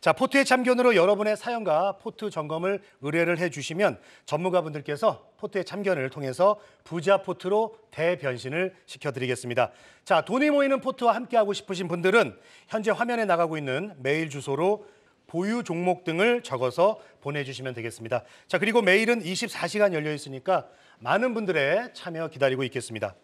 자, 포트의 참견으로 여러분의 사연과 포트 점검을 의뢰를 해주시면 전문가분들께서 포트의 참견을 통해서 부자 포트로 대변신을 시켜드리겠습니다. 자, 돈이 모이는 포트와 함께하고 싶으신 분들은 현재 화면에 나가고 있는 메일 주소로 보유 종목 등을 적어서 보내주시면 되겠습니다. 자, 그리고 메일은 24시간 열려 있으니까 많은 분들의 참여 기다리고 있겠습니다.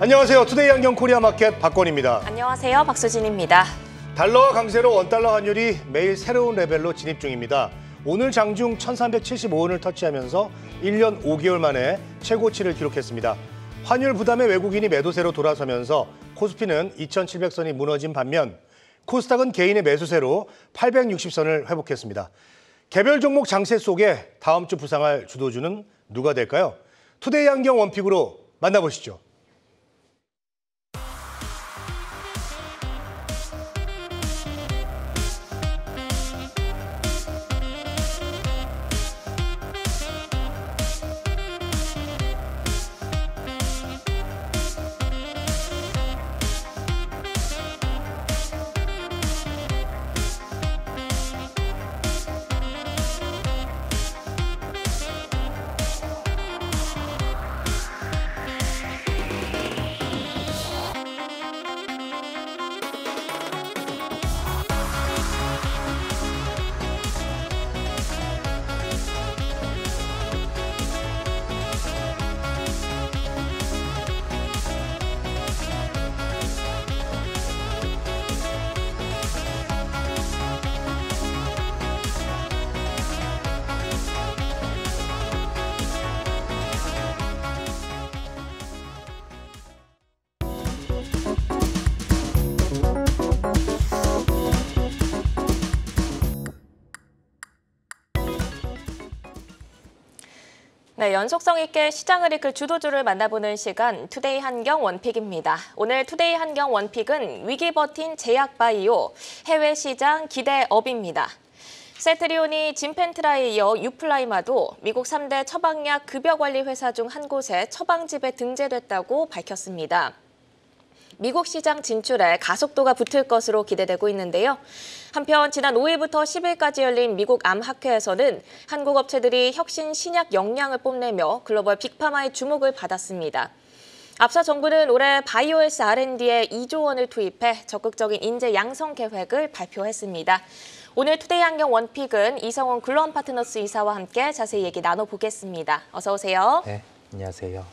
안녕하세요. 투데이 안경 코리아 마켓 박권입니다. 안녕하세요. 박수진입니다. 달러와 강세로 원달러 환율이 매일 새로운 레벨로 진입 중입니다. 오늘 장중 1,375원을 터치하면서 1년 5개월 만에 최고치를 기록했습니다. 환율 부담에 외국인이 매도세로 돌아서면서 코스피는 2,700선이 무너진 반면 코스닥은 개인의 매수세로 860선을 회복했습니다. 개별 종목 장세 속에 다음 주 부상할 주도주는 누가 될까요? 투데이 안경 원픽으로 만나보시죠. 네, 연속성 있게 시장을 이끌 주도주를 만나보는 시간 투데이 한경 원픽입니다. 오늘 투데이 한경 원픽은 위기 버틴 제약바이오, 해외 시장 기대업입니다. 세트리온이 진펜트라 이어 유플라이마도 미국 3대 처방약 급여관리 회사 중 한 곳에 처방집에 등재됐다고 밝혔습니다. 미국 시장 진출에 가속도가 붙을 것으로 기대되고 있는데요. 한편 지난 5일부터 10일까지 열린 미국 암학회에서는 한국 업체들이 혁신 신약 역량을 뽐내며 글로벌 빅파마의 주목을 받았습니다. 앞서 정부는 올해 바이오에스 R&D에 2조 원을 투입해 적극적인 인재 양성 계획을 발표했습니다. 오늘 투데이 안경 원픽은 이성원 글로원 파트너스 이사와 함께 자세히 얘기 나눠보겠습니다. 어서 오세요. 네, 안녕하세요.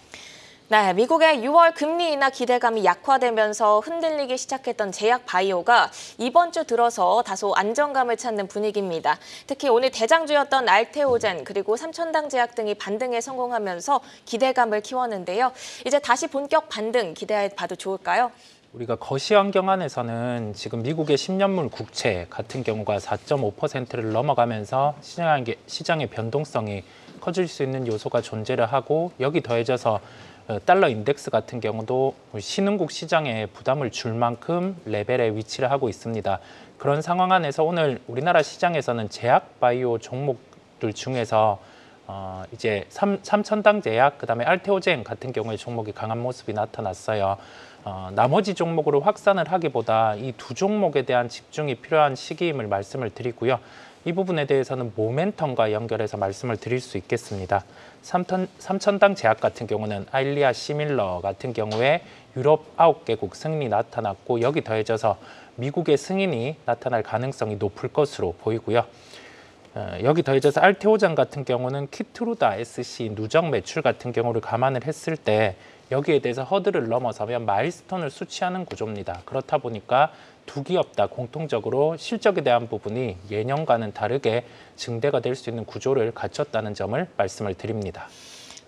네, 미국의 6월 금리 인하 기대감이 약화되면서 흔들리기 시작했던 제약 바이오가 이번 주 들어서 다소 안정감을 찾는 분위기입니다. 특히 오늘 대장주였던 알테오젠 그리고 삼천당 제약 등이 반등에 성공하면서 기대감을 키웠는데요. 이제 다시 본격 반등 기대해 봐도 좋을까요? 우리가 거시 환경 안에서는 지금 미국의 10년물 국채 같은 경우가 4.5%를 넘어가면서 시장의, 시장의 변동성이 커질 수 있는 요소가 존재를 하고 여기 더해져서 어, 달러 인덱스 같은 경우도 신흥국 시장에 부담을 줄 만큼 레벨에 위치를 하고 있습니다. 그런 상황 안에서 오늘 우리나라 시장에서는 제약 바이오 종목들 중에서 어, 이제 삼, 천당 제약, 그 다음에 알테오젠 같은 경우에 종목이 강한 모습이 나타났어요. 어, 나머지 종목으로 확산을 하기보다 이 두 종목에 대한 집중이 필요한 시기임을 말씀을 드리고요. 이 부분에 대해서는 모멘텀과 연결해서 말씀을 드릴 수 있겠습니다. 삼천, 당 제약 같은 경우는 아일리아 시밀러 같은 경우에 유럽 9개국 승인이 나타났고 여기 더해져서 미국의 승인이 나타날 가능성이 높을 것으로 보이고요. 어, 여기 더해져서 알테오잔 같은 경우는 키트루다 SC 누적 매출 같은 경우를 감안을 했을 때 여기에 대해서 허들을 넘어서면 마일스톤을 수치하는 구조입니다. 그렇다 보니까 두 기업 다 공통적으로 실적에 대한 부분이 예년과는 다르게 증대가 될 수 있는 구조를 갖췄다는 점을 말씀을 드립니다.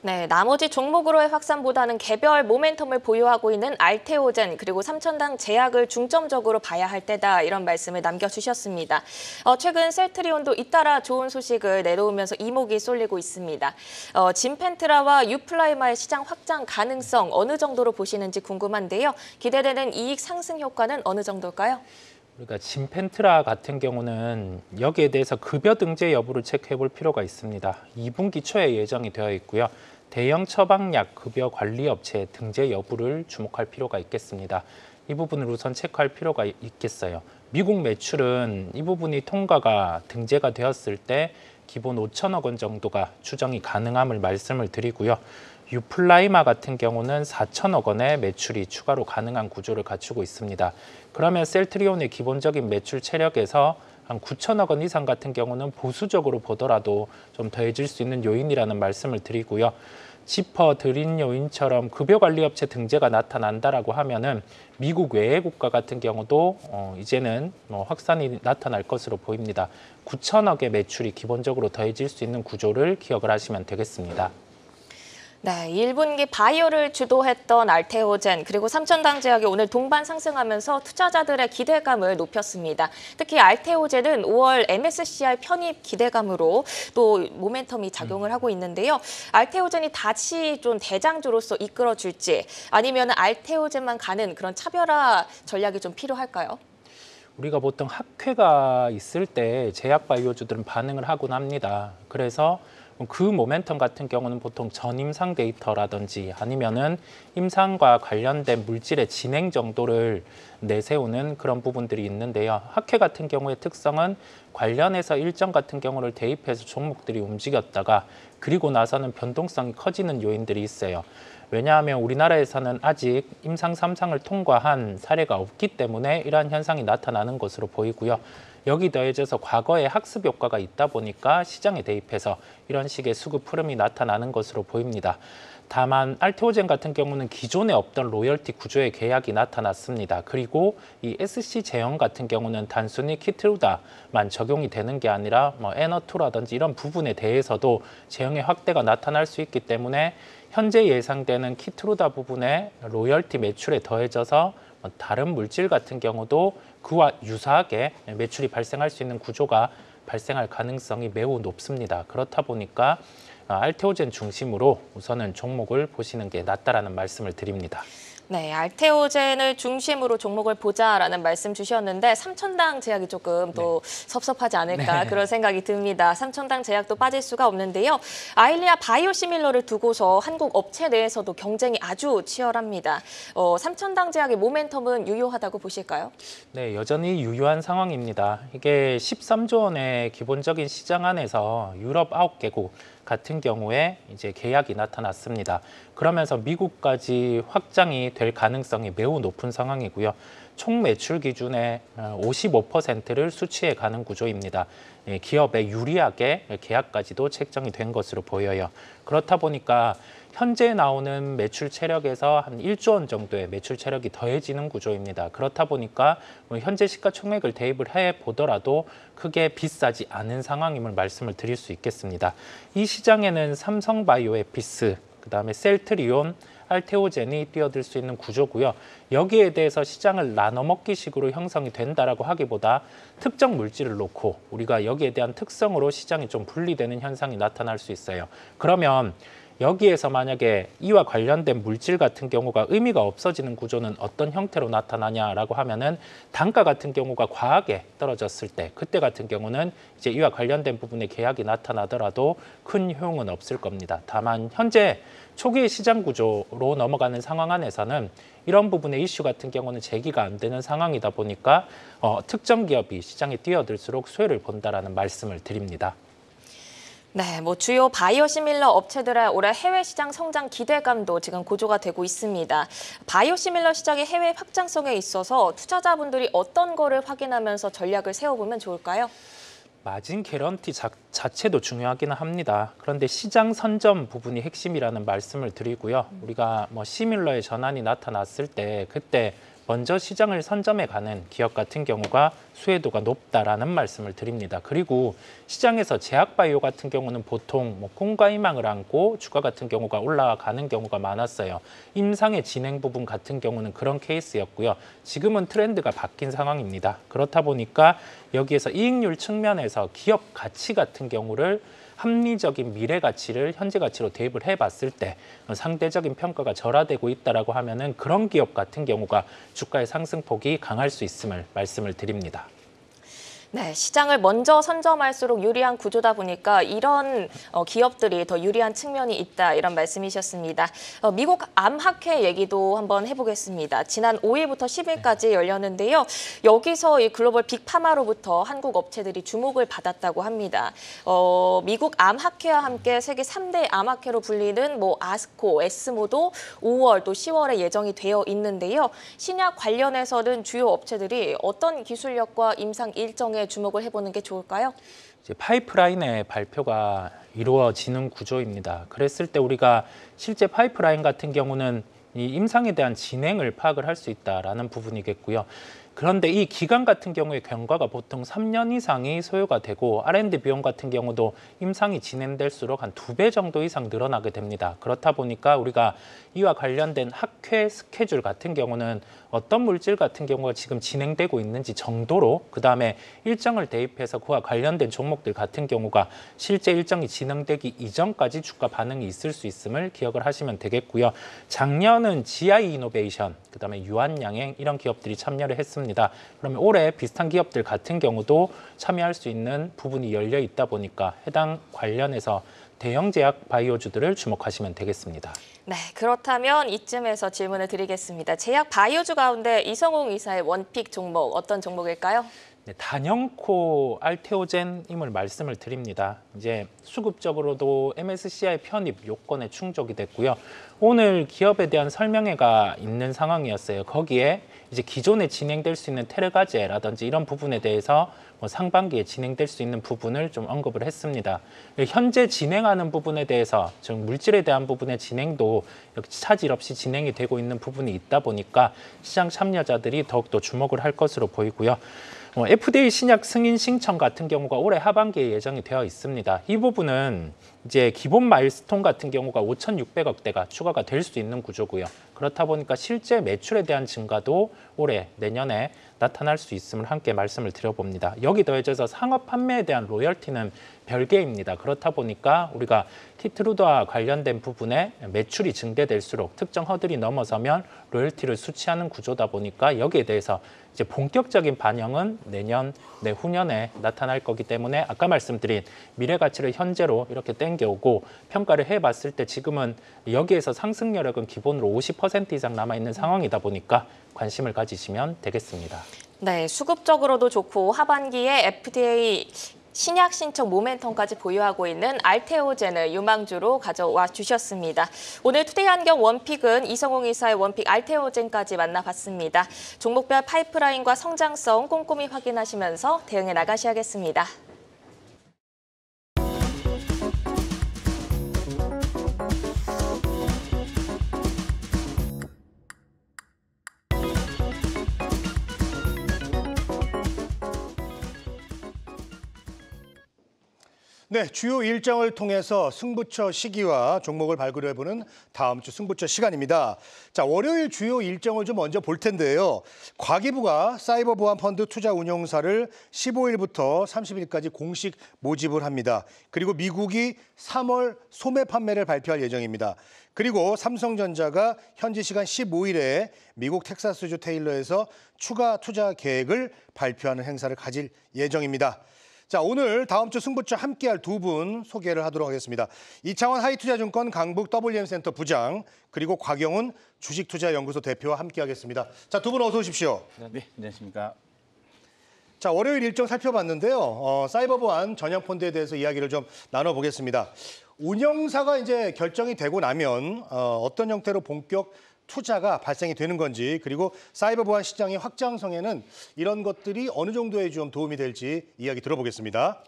네, 나머지 종목으로의 확산보다는 개별 모멘텀을 보유하고 있는 알테오젠 그리고 삼천당 제약을 중점적으로 봐야 할 때다 이런 말씀을 남겨주셨습니다. 어, 최근 셀트리온도 잇따라 좋은 소식을 내놓으면서 이목이 쏠리고 있습니다. 어, 짐펜트라와 유플라이마의 시장 확장 가능성 어느 정도로 보시는지 궁금한데요. 기대되는 이익 상승 효과는 어느 정도일까요? 우리가 짐펜트라 같은 경우는 여기에 대해서 급여 등재 여부를 체크해 볼 필요가 있습니다. 2분기 초에 예정이 되어 있고요. 대형 처방약 급여 관리 업체 등재 여부를 주목할 필요가 있겠습니다. 이 부분을 우선 체크할 필요가 있겠어요. 미국 매출은 이 부분이 통과가 등재가 되었을 때 기본 5천억 원 정도가 추정이 가능함을 말씀을 드리고요. 유플라이마 같은 경우는 4천억 원의 매출이 추가로 가능한 구조를 갖추고 있습니다. 그러면 셀트리온의 기본적인 매출 체력에서 한 9천억 원 이상 같은 경우는 보수적으로 보더라도 좀 더해질 수 있는 요인이라는 말씀을 드리고요. 짚어드린 요인처럼 급여관리업체 등재가 나타난다라고 하면은 미국 외의 국가 같은 경우도 어 이제는 뭐 확산이 나타날 것으로 보입니다. 9천억의 매출이 기본적으로 더해질 수 있는 구조를 기억을 하시면 되겠습니다. 네, 1분기 바이오를 주도했던 알테오젠 그리고 삼천당 제약이 오늘 동반 상승하면서 투자자들의 기대감을 높였습니다. 특히 알테오젠은 5월 MSCI 편입 기대감으로 또 모멘텀이 작용을 음. 하고 있는데요. 알테오젠이 다시 좀 대장주로서 이끌어줄지 아니면 알테오젠만 가는 그런 차별화 전략이 좀 필요할까요? 우리가 보통 학회가 있을 때 제약 바이오주들은 반응을 하곤 합니다. 그래서 그 모멘텀 같은 경우는 보통 전임상 데이터라든지 아니면은 임상과 관련된 물질의 진행 정도를 내세우는 그런 부분들이 있는데요. 학회 같은 경우의 특성은 관련해서 일정 같은 경우를 대입해서 종목들이 움직였다가 그리고 나서는 변동성이 커지는 요인들이 있어요. 왜냐하면 우리나라에서는 아직 임상 삼상을 통과한 사례가 없기 때문에 이러한 현상이 나타나는 것으로 보이고요. 여기 더해져서 과거에 학습 효과가 있다 보니까 시장에 대입해서 이런 식의 수급 흐름이 나타나는 것으로 보입니다. 다만 알테오젠 같은 경우는 기존에 없던 로열티 구조의 계약이 나타났습니다. 그리고 이 SC 제형 같은 경우는 단순히 키트루다만 적용이 되는 게 아니라 뭐 에너투라든지 이런 부분에 대해서도 제형의 확대가 나타날 수 있기 때문에 현재 예상되는 키트루다 부분에 로열티 매출에 더해져서 뭐 다른 물질 같은 경우도 그와 유사하게 매출이 발생할 수 있는 구조가 발생할 가능성이 매우 높습니다. 그렇다 보니까 아, 알테오젠 중심으로 우선은 종목을 보시는 게 낫다라는 말씀을 드립니다. 네, 알테오젠을 중심으로 종목을 보자라는 말씀 주셨는데 삼천당 제약이 조금 또 네. 섭섭하지 않을까 네. 그런 생각이 듭니다. 삼천당 제약도 빠질 수가 없는데요. 아일리아 바이오시밀러를 두고서 한국 업체 내에서도 경쟁이 아주 치열합니다. 어, 삼천당 제약의 모멘텀은 유효하다고 보실까요? 네, 여전히 유효한 상황입니다. 이게 13조 원의 기본적인 시장 안에서 유럽 9개국 같은 경우에 이제 계약이 나타났습니다. 그러면서 미국까지 확장이 될 가능성이 매우 높은 상황이고요. 총 매출 기준의 55%를 수치해 가는 구조입니다. 예, 기업에 유리하게 계약까지도 책정이 된 것으로 보여요. 그렇다 보니까 현재 나오는 매출 체력에서 한 1조 원 정도의 매출 체력이 더해지는 구조입니다. 그렇다 보니까 뭐 현재 시가총액을 대입을 해 보더라도 크게 비싸지 않은 상황임을 말씀을 드릴 수 있겠습니다. 이 시장에는 삼성바이오에피스 그다음에 셀트리온, 알테오젠이 뛰어들 수 있는 구조고요. 여기에 대해서 시장을 나눠먹기식으로 형성이 된다라고 하기보다 특정 물질을 놓고 우리가 여기에 대한 특성으로 시장이 좀 분리되는 현상이 나타날 수 있어요. 그러면 여기에서 만약에 이와 관련된 물질 같은 경우가 의미가 없어지는 구조는 어떤 형태로 나타나냐라고 하면은 단가 같은 경우가 과하게 떨어졌을 때 그때 같은 경우는 이제 이와 관련된 부분의 계약이 나타나더라도 큰 효용은 없을 겁니다. 다만 현재 초기 시장 구조로 넘어가는 상황 안에서는 이런 부분의 이슈 같은 경우는 제기가 안 되는 상황이다 보니까 어, 특정 기업이 시장에 뛰어들수록 수혜를 본다라는 말씀을 드립니다. 네, 뭐 주요 바이오 시밀러 업체들의 올해 해외 시장 성장 기대감도 지금 고조가 되고 있습니다. 바이오 시밀러 시장의 해외 확장성에 있어서 투자자분들이 어떤 거를 확인하면서 전략을 세워보면 좋을까요? 마진 개런티 자, 체도 중요하기는 합니다. 그런데 시장 선점 부분이 핵심이라는 말씀을 드리고요. 우리가 뭐 시밀러의 전환이 나타났을 때 그때 먼저 시장을 선점해 가는 기업 같은 경우가 수혜도가 높다라는 말씀을 드립니다. 그리고 시장에서 제약바이오 같은 경우는 보통 뭐 꿈과 희망을 안고 주가 같은 경우가 올라가는 경우가 많았어요. 임상의 진행 부분 같은 경우는 그런 케이스였고요. 지금은 트렌드가 바뀐 상황입니다. 그렇다 보니까 여기에서 이익률 측면에서 기업 가치 같은 경우를 합리적인 미래 가치를 현재 가치로 대입을 해봤을 때 상대적인 평가가 절하되고 있다라고 하면은 그런 기업 같은 경우가 주가의 상승폭이 강할 수 있음을 말씀을 드립니다. 네, 시장을 먼저 선점할수록 유리한 구조다 보니까 이런 어, 기업들이 더 유리한 측면이 있다 이런 말씀이셨습니다. 어, 미국 암학회 얘기도 한번 해보겠습니다. 지난 5일부터 10일까지 열렸는데요. 여기서 이 글로벌 빅파마로부터 한국 업체들이 주목을 받았다고 합니다. 어, 미국 암학회와 함께 세계 3대 암학회로 불리는 뭐 아스코, 에스모도 5월 또 10월에 예정이 되어 있는데요. 신약 관련해서는 주요 업체들이 어떤 기술력과 임상 일정에 주목을 해보는 게 좋을까요? 이제 파이프라인의 발표가 이루어지는 구조입니다. 그랬을 때 우리가 실제 파이프라인 같은 경우는 이 임상에 대한 진행을 파악을 할 수 있다라는 부분이겠고요. 그런데 이 기간 같은 경우에 경과가 보통 3년 이상이 소요가 되고 R&D 비용 같은 경우도 임상이 진행될수록 한 두 배 정도 이상 늘어나게 됩니다. 그렇다 보니까 우리가 이와 관련된 학회 스케줄 같은 경우는 어떤 물질 같은 경우가 지금 진행되고 있는지 정도로 그다음에 일정을 대입해서 그와 관련된 종목들 같은 경우가 실제 일정이 진행되기 이전까지 주가 반응이 있을 수 있음을 기억을 하시면 되겠고요. 작년은 GI 이노베이션, 그다음에 유한양행 이런 기업들이 참여를 했습니다. 그러면 올해 비슷한 기업들 같은 경우도 참여할 수 있는 부분이 열려 있다 보니까 해당 관련해서 대형 제약 바이오주들을 주목하시면 되겠습니다. 네, 그렇다면 이쯤에서 질문을 드리겠습니다. 제약 바이오주 가운데 이성웅 의사의 원픽 종목 어떤 종목일까요? 네, 단연코 알테오젠임을 말씀을 드립니다. 이제 수급적으로도 MSCI 편입 요건에 충족이 됐고요. 오늘 기업에 대한 설명회가 있는 상황이었어요. 거기에 이제 기존에 진행될 수 있는 테레가제라든지 이런 부분에 대해서 뭐 상반기에 진행될 수 있는 부분을 좀 언급을 했습니다. 현재 진행하는 부분에 대해서 즉 물질에 대한 부분의 진행도 역시 차질 없이 진행이 되고 있는 부분이 있다 보니까 시장 참여자들이 더욱더 주목을 할 것으로 보이고요. FDA 어, 신약 승인 신청 같은 경우가 올해 하반기에 예정이 되어 있습니다. 이 부분은 이제 기본 마일스톤 같은 경우가 5,600억 대가 추가가 될 수 있는 구조고요. 그렇다 보니까 실제 매출에 대한 증가도 올해 내년에 나타날 수 있음을 함께 말씀을 드려봅니다. 여기 더해져서 상업 판매에 대한 로열티는 별개입니다. 그렇다 보니까 우리가 티트루드와 관련된 부분에 매출이 증대될수록 특정 허들이 넘어서면 로열티를 수치하는 구조다 보니까 여기에 대해서 이제 본격적인 반영은 내년, 내후년에 네, 나타날 거기 때문에 아까 말씀드린 미래 가치를 현재로 이렇게 땡겨오고 평가를 해봤을 때 지금은 여기에서 상승 여력은 기본으로 50% 이상 남아있는 상황이다 보니까 관심을 가지시면 되겠습니다. 네, 수급적으로도 좋고 하반기에 FDA 신약 신청 모멘텀까지 보유하고 있는 알테오젠을 유망주로 가져와 주셨습니다. 오늘 투데이 한경 원픽은 이성웅 이사의 원픽 알테오젠까지 만나봤습니다. 종목별 파이프라인과 성장성 꼼꼼히 확인하시면서 대응해 나가셔야겠습니다. 네, 주요 일정을 통해서 승부처 시기와 종목을 발굴해보는 다음 주 승부처 시간입니다. 자, 월요일 주요 일정을 좀 먼저 볼 텐데요. 과기부가 사이버보안펀드 투자 운용사를 15일부터 30일까지 공식 모집을 합니다. 그리고 미국이 3월 소매 판매를 발표할 예정입니다. 그리고 삼성전자가 현지 시간 15일에 미국 텍사스주 테일러에서 추가 투자 계획을 발표하는 행사를 가질 예정입니다. 자, 오늘 다음 주 승부처 함께할 두 분 소개를 하도록 하겠습니다. 이창원 하이투자증권 강북 WM센터 부장 그리고 곽영훈 주식투자연구소 대표와 함께하겠습니다. 자, 두 분 어서 오십시오. 네, 네, 안녕하십니까. 자, 월요일 일정 살펴봤는데요. 어, 사이버 보안 전형 펀드에 대해서 이야기를 좀 나눠보겠습니다. 운영사가 이제 결정이 되고 나면 어, 어떤 형태로 본격 투자가 발생이 되는 건지 그리고 사이버 보안 시장의 확장성에는 이런 것들이 어느 정도에 좀 도움이 될지 이야기 들어보겠습니다.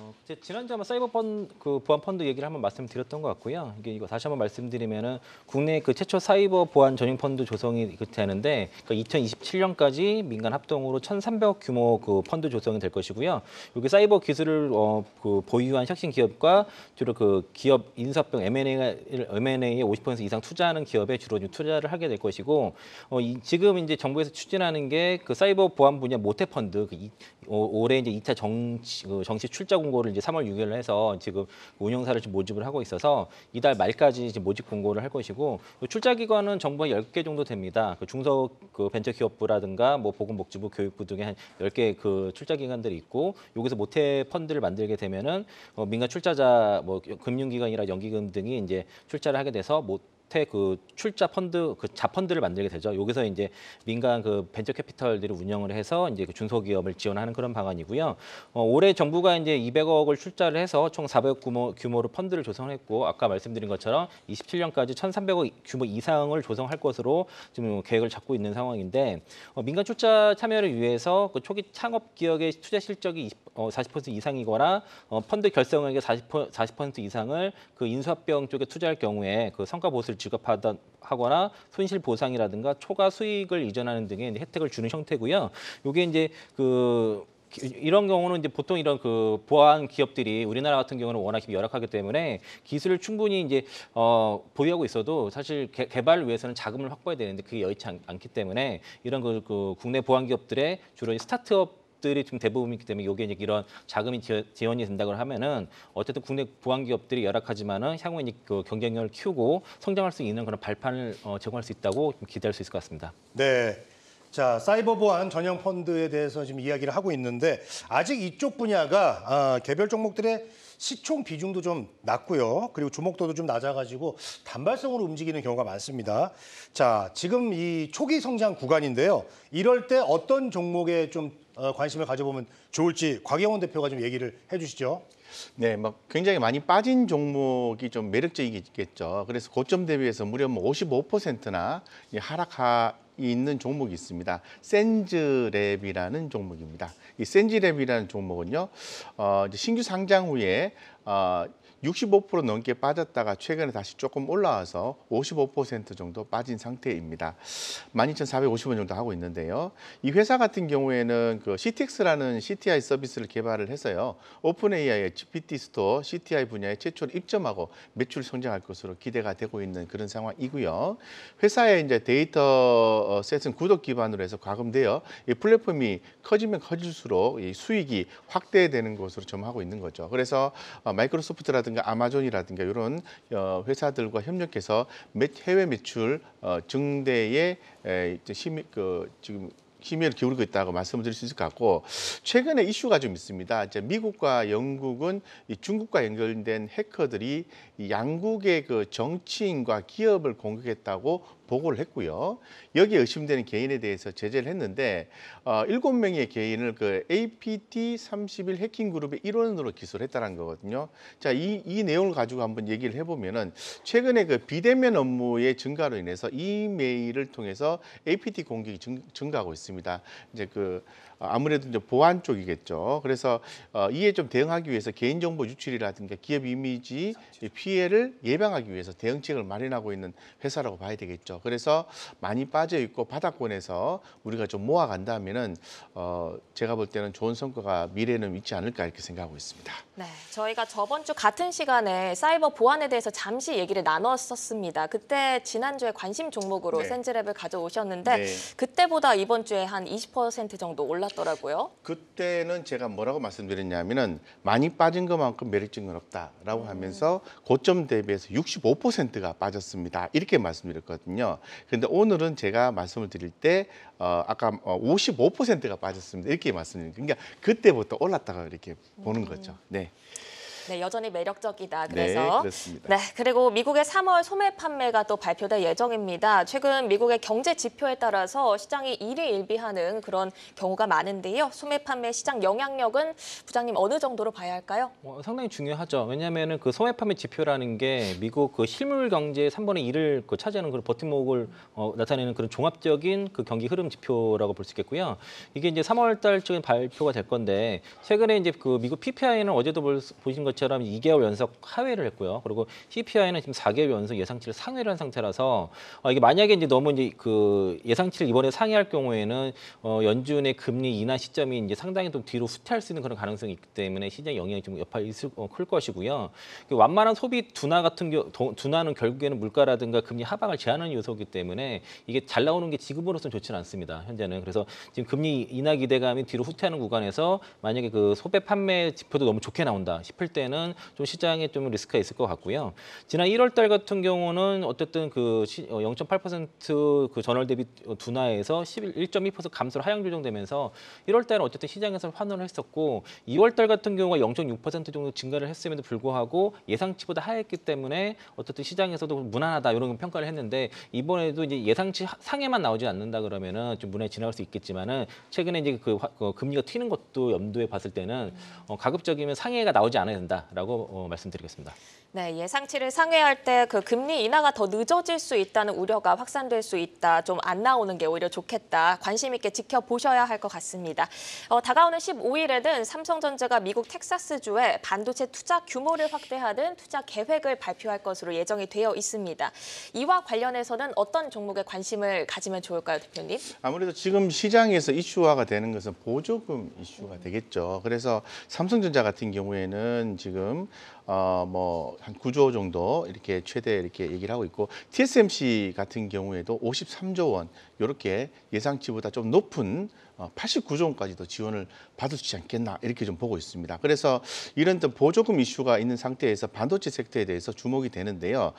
어, 제 지난주에 한번 사이버 펀드, 그 보안 펀드 얘기를 한번 말씀드렸던 것 같고요. 이게 이거 다시 한번 말씀드리면은 국내 그 최초 사이버 보안 전용 펀드 조성이 되는데 그러니까 2027년까지 민간 합동으로 1,300억 규모 그 펀드 조성이 될 것이고요. 여기 사이버 기술을 어, 그 보유한 혁신 기업과 주로 그 기업 인사병 M&A, M&A의 50% 이상 투자하는 기업에 주로 투자를 하게 될 것이고 어, 이, 지금 이제 정부에서 추진하는 게 그 사이버 보안 분야 모태 펀드 그 이, 어, 올해 이제 2차 정치, 그 정치 출자 공 공고를 이제 3월 6일로 해서 지금 운영사를 지금 모집을 하고 있어서 이달 말까지 지금 모집 공고를 할 것이고 그 출자 기관은 정부에 10개 정도 됩니다. 그 중소 그 벤처기업부라든가 뭐 보건복지부, 교육부 등에한 10개 그 출자 기관들이 있고 여기서 모태 펀드를 만들게 되면은 어, 민간 출자자 뭐 금융기관이나 연기금 등이 이제 출자를 하게 돼서 뭐 형태 그 출자 펀드 그 자펀드를 만들게 되죠. 여기서 이제 민간 그 벤처 캐피털들이 운영을 해서 이제 그 중소기업을 지원하는 그런 방안이고요. 어, 올해 정부가 이제 200억을 출자를 해서 총 400억 규모, 규모로 펀드를 조성했고 아까 말씀드린 것처럼 27년까지 1,300억 규모 이상을 조성할 것으로 지금 계획을 잡고 있는 상황인데 어, 민간 출자 참여를 위해서 그 초기 창업 기업의 투자 실적이 20, 어, 40% 이상이거나 어, 펀드 결성액의 40%, 40% 이상을 그 인수합병 쪽에 투자할 경우에 그 성과 보수를 지급하던 하거나 손실 보상이라든가 초과 수익을 이전하는 등의 혜택을 주는 형태고요. 이게 이제 그 이런 경우는 이제 보통 이런 그 보안 기업들이 우리나라 같은 경우는 워낙 열악하기 때문에 기술을 충분히 이제 어 보유하고 있어도 사실 개, 발을 위해서는 자금을 확보해야 되는데 그게 여의치 않, 기 때문에 이런 그, 그 국내 보안 기업들의 주로 스타트업 기업들이 지금 대부분이기 때문에 요게 이제 이런 자금이 지원이 된다고 하면은 어쨌든 국내 보안 기업들이 열악하지만은 향후에 그 경쟁력을 키우고 성장할 수 있는 그런 발판을 어, 제공할 수 있다고 기대할 수 있을 것 같습니다. 네. 자, 사이버 보안 전형 펀드에 대해서 지금 이야기를 하고 있는데 아직 이쪽 분야가 아, 개별 종목들의 시총 비중도 좀 낮고요. 그리고 주목도도 좀 낮아가지고 단발성으로 움직이는 경우가 많습니다. 자, 지금 이 초기 성장 구간인데요. 이럴 때 어떤 종목에 좀 어, 관심을 가져보면 좋을지 곽영원 대표가 좀 얘기를 해주시죠. 네, 막 뭐 굉장히 많이 빠진 종목이 좀 매력적이겠죠. 그래서 고점 대비해서 무려 뭐 55%나 하락하 있는 종목이 있습니다. 센즈랩이라는 종목입니다. 이 센즈랩이라는 종목은요, 어, 신규 상장 후에 어, 65% 넘게 빠졌다가 최근에 다시 조금 올라와서 55% 정도 빠진 상태입니다. 12,450원 정도 하고 있는데요. 이 회사 같은 경우에는 그 CTX라는 CTI 서비스를 개발을 해서요. 오픈 AI의 GPT 스토어 CTI 분야에 최초로 입점하고 매출 성장할 것으로 기대가 되고 있는 그런 상황이고요. 회사의 이제 데이터 어, 셋은 구독 기반으로 해서 과금되어 이 플랫폼이 커지면 커질수록 이 수익이 확대되는 것으로 점하고 있는 거죠. 그래서 어, 마이크로소프트라든가 라든가 아마존이라든가 이런 어, 회사들과 협력해서 해외 매출 어, 증대에 심히 그 지금 힘을 기울이고 있다고 말씀을 드릴 수 있을 것 같고 최근에 이슈가 좀 있습니다. 이제 미국과 영국은 이 중국과 연결된 해커들이 이 양국의 그 정치인과 기업을 공격했다고 보고를 했고요. 여기에 의심되는 개인에 대해서 제재를 했는데 어, 7명의 개인을 그 APT31 해킹 그룹의 일원으로 기소를 했다는 거거든요. 자, 이, 이 내용을 가지고 한번 얘기를 해보면은 최근에 그 비대면 업무의 증가로 인해서 이메일을 통해서 APT 공격이 증, 증가하고 있습니다. 이제 그 어, 아무래도 이제 보안 쪽이겠죠. 그래서 어, 이에 좀 대응하기 위해서 개인정보 유출이라든가 기업 이미지 피해를 예방하기 위해서 대응책을 마련하고 있는 회사라고 봐야 되겠죠. 그래서 많이 빠져 있고 바닥권에서 우리가 좀 모아간다면은 어, 제가 볼 때는 좋은 성과가 미래에는 있지 않을까 이렇게 생각하고 있습니다. 네, 저희가 저번 주 같은 시간에 사이버 보안에 대해서 잠시 얘기를 나눴었습니다. 그때 지난주에 관심 종목으로 네. 센즈랩을 가져오셨는데 네. 그때보다 이번 주에 한 20% 정도 올라. 올랐더라고요. 그때는 제가 뭐라고 말씀드렸냐면은 많이 빠진 것만큼 매력증은 없다라고 음. 하면서 고점 대비해서 65%가 빠졌습니다. 이렇게 말씀드렸거든요. 근데 오늘은 제가 말씀을 드릴 때 어, 아까 55%가 어, 빠졌습니다. 이렇게 말씀드린 그러니까 그때부터 올랐다가 이렇게 보는 음. 거죠. 네. 네, 여전히 매력적이다. 네, 그래서 네, 그렇습니다. 네, 그리고 미국의 3월 소매 판매가 또 발표될 예정입니다. 최근 미국의 경제 지표에 따라서 시장이 일희일비하는 그런 경우가 많은데요. 소매 판매 시장 영향력은 부장님 어느 정도로 봐야 할까요? 어, 상당히 중요하죠. 왜냐하면 그 소매 판매 지표라는 게 미국 그 실물 경제의 3분의 1을 그 차지하는 그런 버팀목을 어, 나타내는 그런 종합적인 그 경기 흐름 지표라고 볼 수 있겠고요. 이게 이제 3월 달쯤 에 발표가 될 건데 최근에 이제 그 미국 PPI는 어제도 보신 것처럼 예상치처럼 2개월 연속 하회를 했고요. 그리고 CPI는 지금 4개월 연속 예상치를 상회를 한 상태라서 어, 이게 만약에 이제 너무 이제 그 예상치를 이번에 상회할 경우에는 어, 연준의 금리 인하 시점이 이제 상당히 좀 뒤로 후퇴할 수 있는 그런 가능성이 있기 때문에 시장에 영향이 좀여파 있을 어, 클 것이고요. 그 완만한 소비 둔화 같은 경우 둔화는 결국에는 물가라든가 금리 하방을 제한하는 요소이기 때문에 이게 잘 나오는 게 지금으로서는 좋지는 않습니다. 현재는 그래서 지금 금리 인하 기대감이 뒤로 후퇴하는 구간에서 만약에 그 소비 판매 지표도 너무 좋게 나온다 싶을 때는 경우에는 좀 시장에 좀 리스크가 있을 것 같고요. 지난 1월 달 같은 경우는 어쨌든 그 0.8%그 어, 전월 대비 어, 둔화에서 11.1% 감소로 하향 조정되면서 1월 달은 어쨌든 시장에서 환원을 했었고 2월 달 같은 경우가 0.6% 정도 증가를 했음에도 불구하고 예상치보다 하했기 때문에 어쨌든 시장에서도 무난하다 이런 평가를 했는데 이번에도 이제 예상치 상에만 나오지 않는다 그러면은 좀무난 지나갈 수 있겠지만은 최근에 이제 그, 그 금리가 튀는 것도 염두에 봤을 때는 어, 가급적이면 상해가 나오지 않아야 된다. 있다라고 어, 말씀드리겠습니다. 네, 예상치를 상회할 때 그 금리 인하가 더 늦어질 수 있다는 우려가 확산될 수 있다. 좀 안 나오는 게 오히려 좋겠다. 관심 있게 지켜보셔야 할 것 같습니다. 어, 다가오는 15일에는 삼성전자가 미국 텍사스주에 반도체 투자 규모를 확대하는 투자 계획을 발표할 것으로 예정이 되어 있습니다. 이와 관련해서는 어떤 종목에 관심을 가지면 좋을까요, 대표님? 아무래도 지금 시장에서 이슈화가 되는 것은 보조금 이슈가 되겠죠. 그래서 삼성전자 같은 경우에는 지금 어뭐한 9조 정도 이렇게 최대 이렇게 얘기를 하고 있고 TSMC 같은 경우에도 53조 원 이렇게 예상치보다 좀 높은 89조원까지도 어, 지원을 받을 수 있지 않겠나 이렇게 좀 보고 있습니다. 그래서 이런 보조금 이슈가 있는 상태에서 반도체 섹터에 대해서 주목이 되는데요.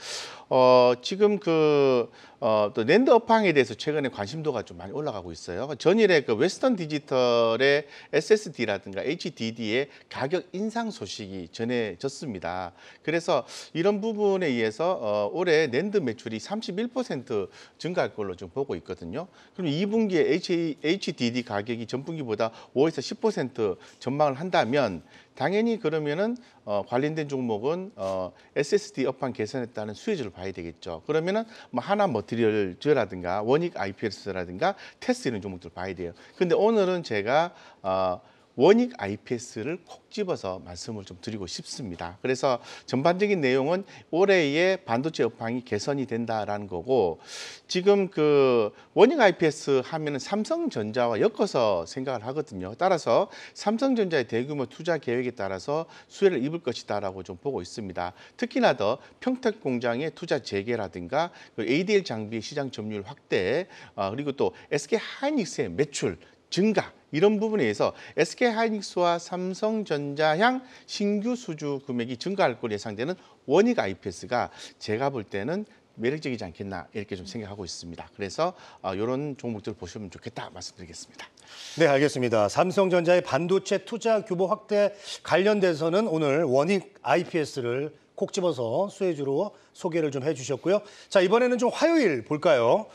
어, 지금 그 어, 또 랜드 업황에 대해서 최근에 관심도가 좀 많이 올라가고 있어요. 전일에 그 웨스턴 디지털의 SSD라든가 HDD의 가격 인상 소식이 전해졌습니다. 그래서 이런 부분에 의해서 어, 올해 랜드 매출이 31% 증가할 걸로 좀 보고 있거든요. 그럼 2분기에 HDD 가격이 전분기보다 5에서 10% 전망을 한다면 당연히 그러면은 어, 관련된 종목은 어, SSD 업황 개선에 따른 수혜주를 봐야 되겠죠. 그러면은 뭐 하나 머티리얼즈라든가 원익 IPS라든가 테스 이런 종목들 을 봐야 돼요. 근데 오늘은 제가 어, 원익 IPS를 콕 집어서 말씀을 좀 드리고 싶습니다. 그래서 전반적인 내용은 올해의 반도체 업황이 개선이 된다라는 거고 지금 그 원익 IPS 하면은 삼성전자와 엮어서 생각을 하거든요. 따라서 삼성전자의 대규모 투자 계획에 따라서 수혜를 입을 것이다라고 좀 보고 있습니다. 특히나 더 평택 공장의 투자 재개라든가 ADL 그 장비 시장 점유율 확대 아, 그리고 또 SK 하이닉스의 매출 증가 이런 부분에서 SK 하이닉스와 삼성전자 향 신규 수주 금액이 증가할 것으로 예상되는 원익 IPS가 제가 볼 때는 매력적이지 않겠나 이렇게 좀 생각하고 있습니다. 그래서 이런 어, 종목들을 보시면 좋겠다 말씀드리겠습니다. 네, 알겠습니다. 삼성전자의 반도체 투자 규모 확대 관련돼서는 오늘 원익 IPS를 콕 집어서 수혜주로 소개를 좀 해주셨고요. 자, 이번에는 좀 화요일 볼까요?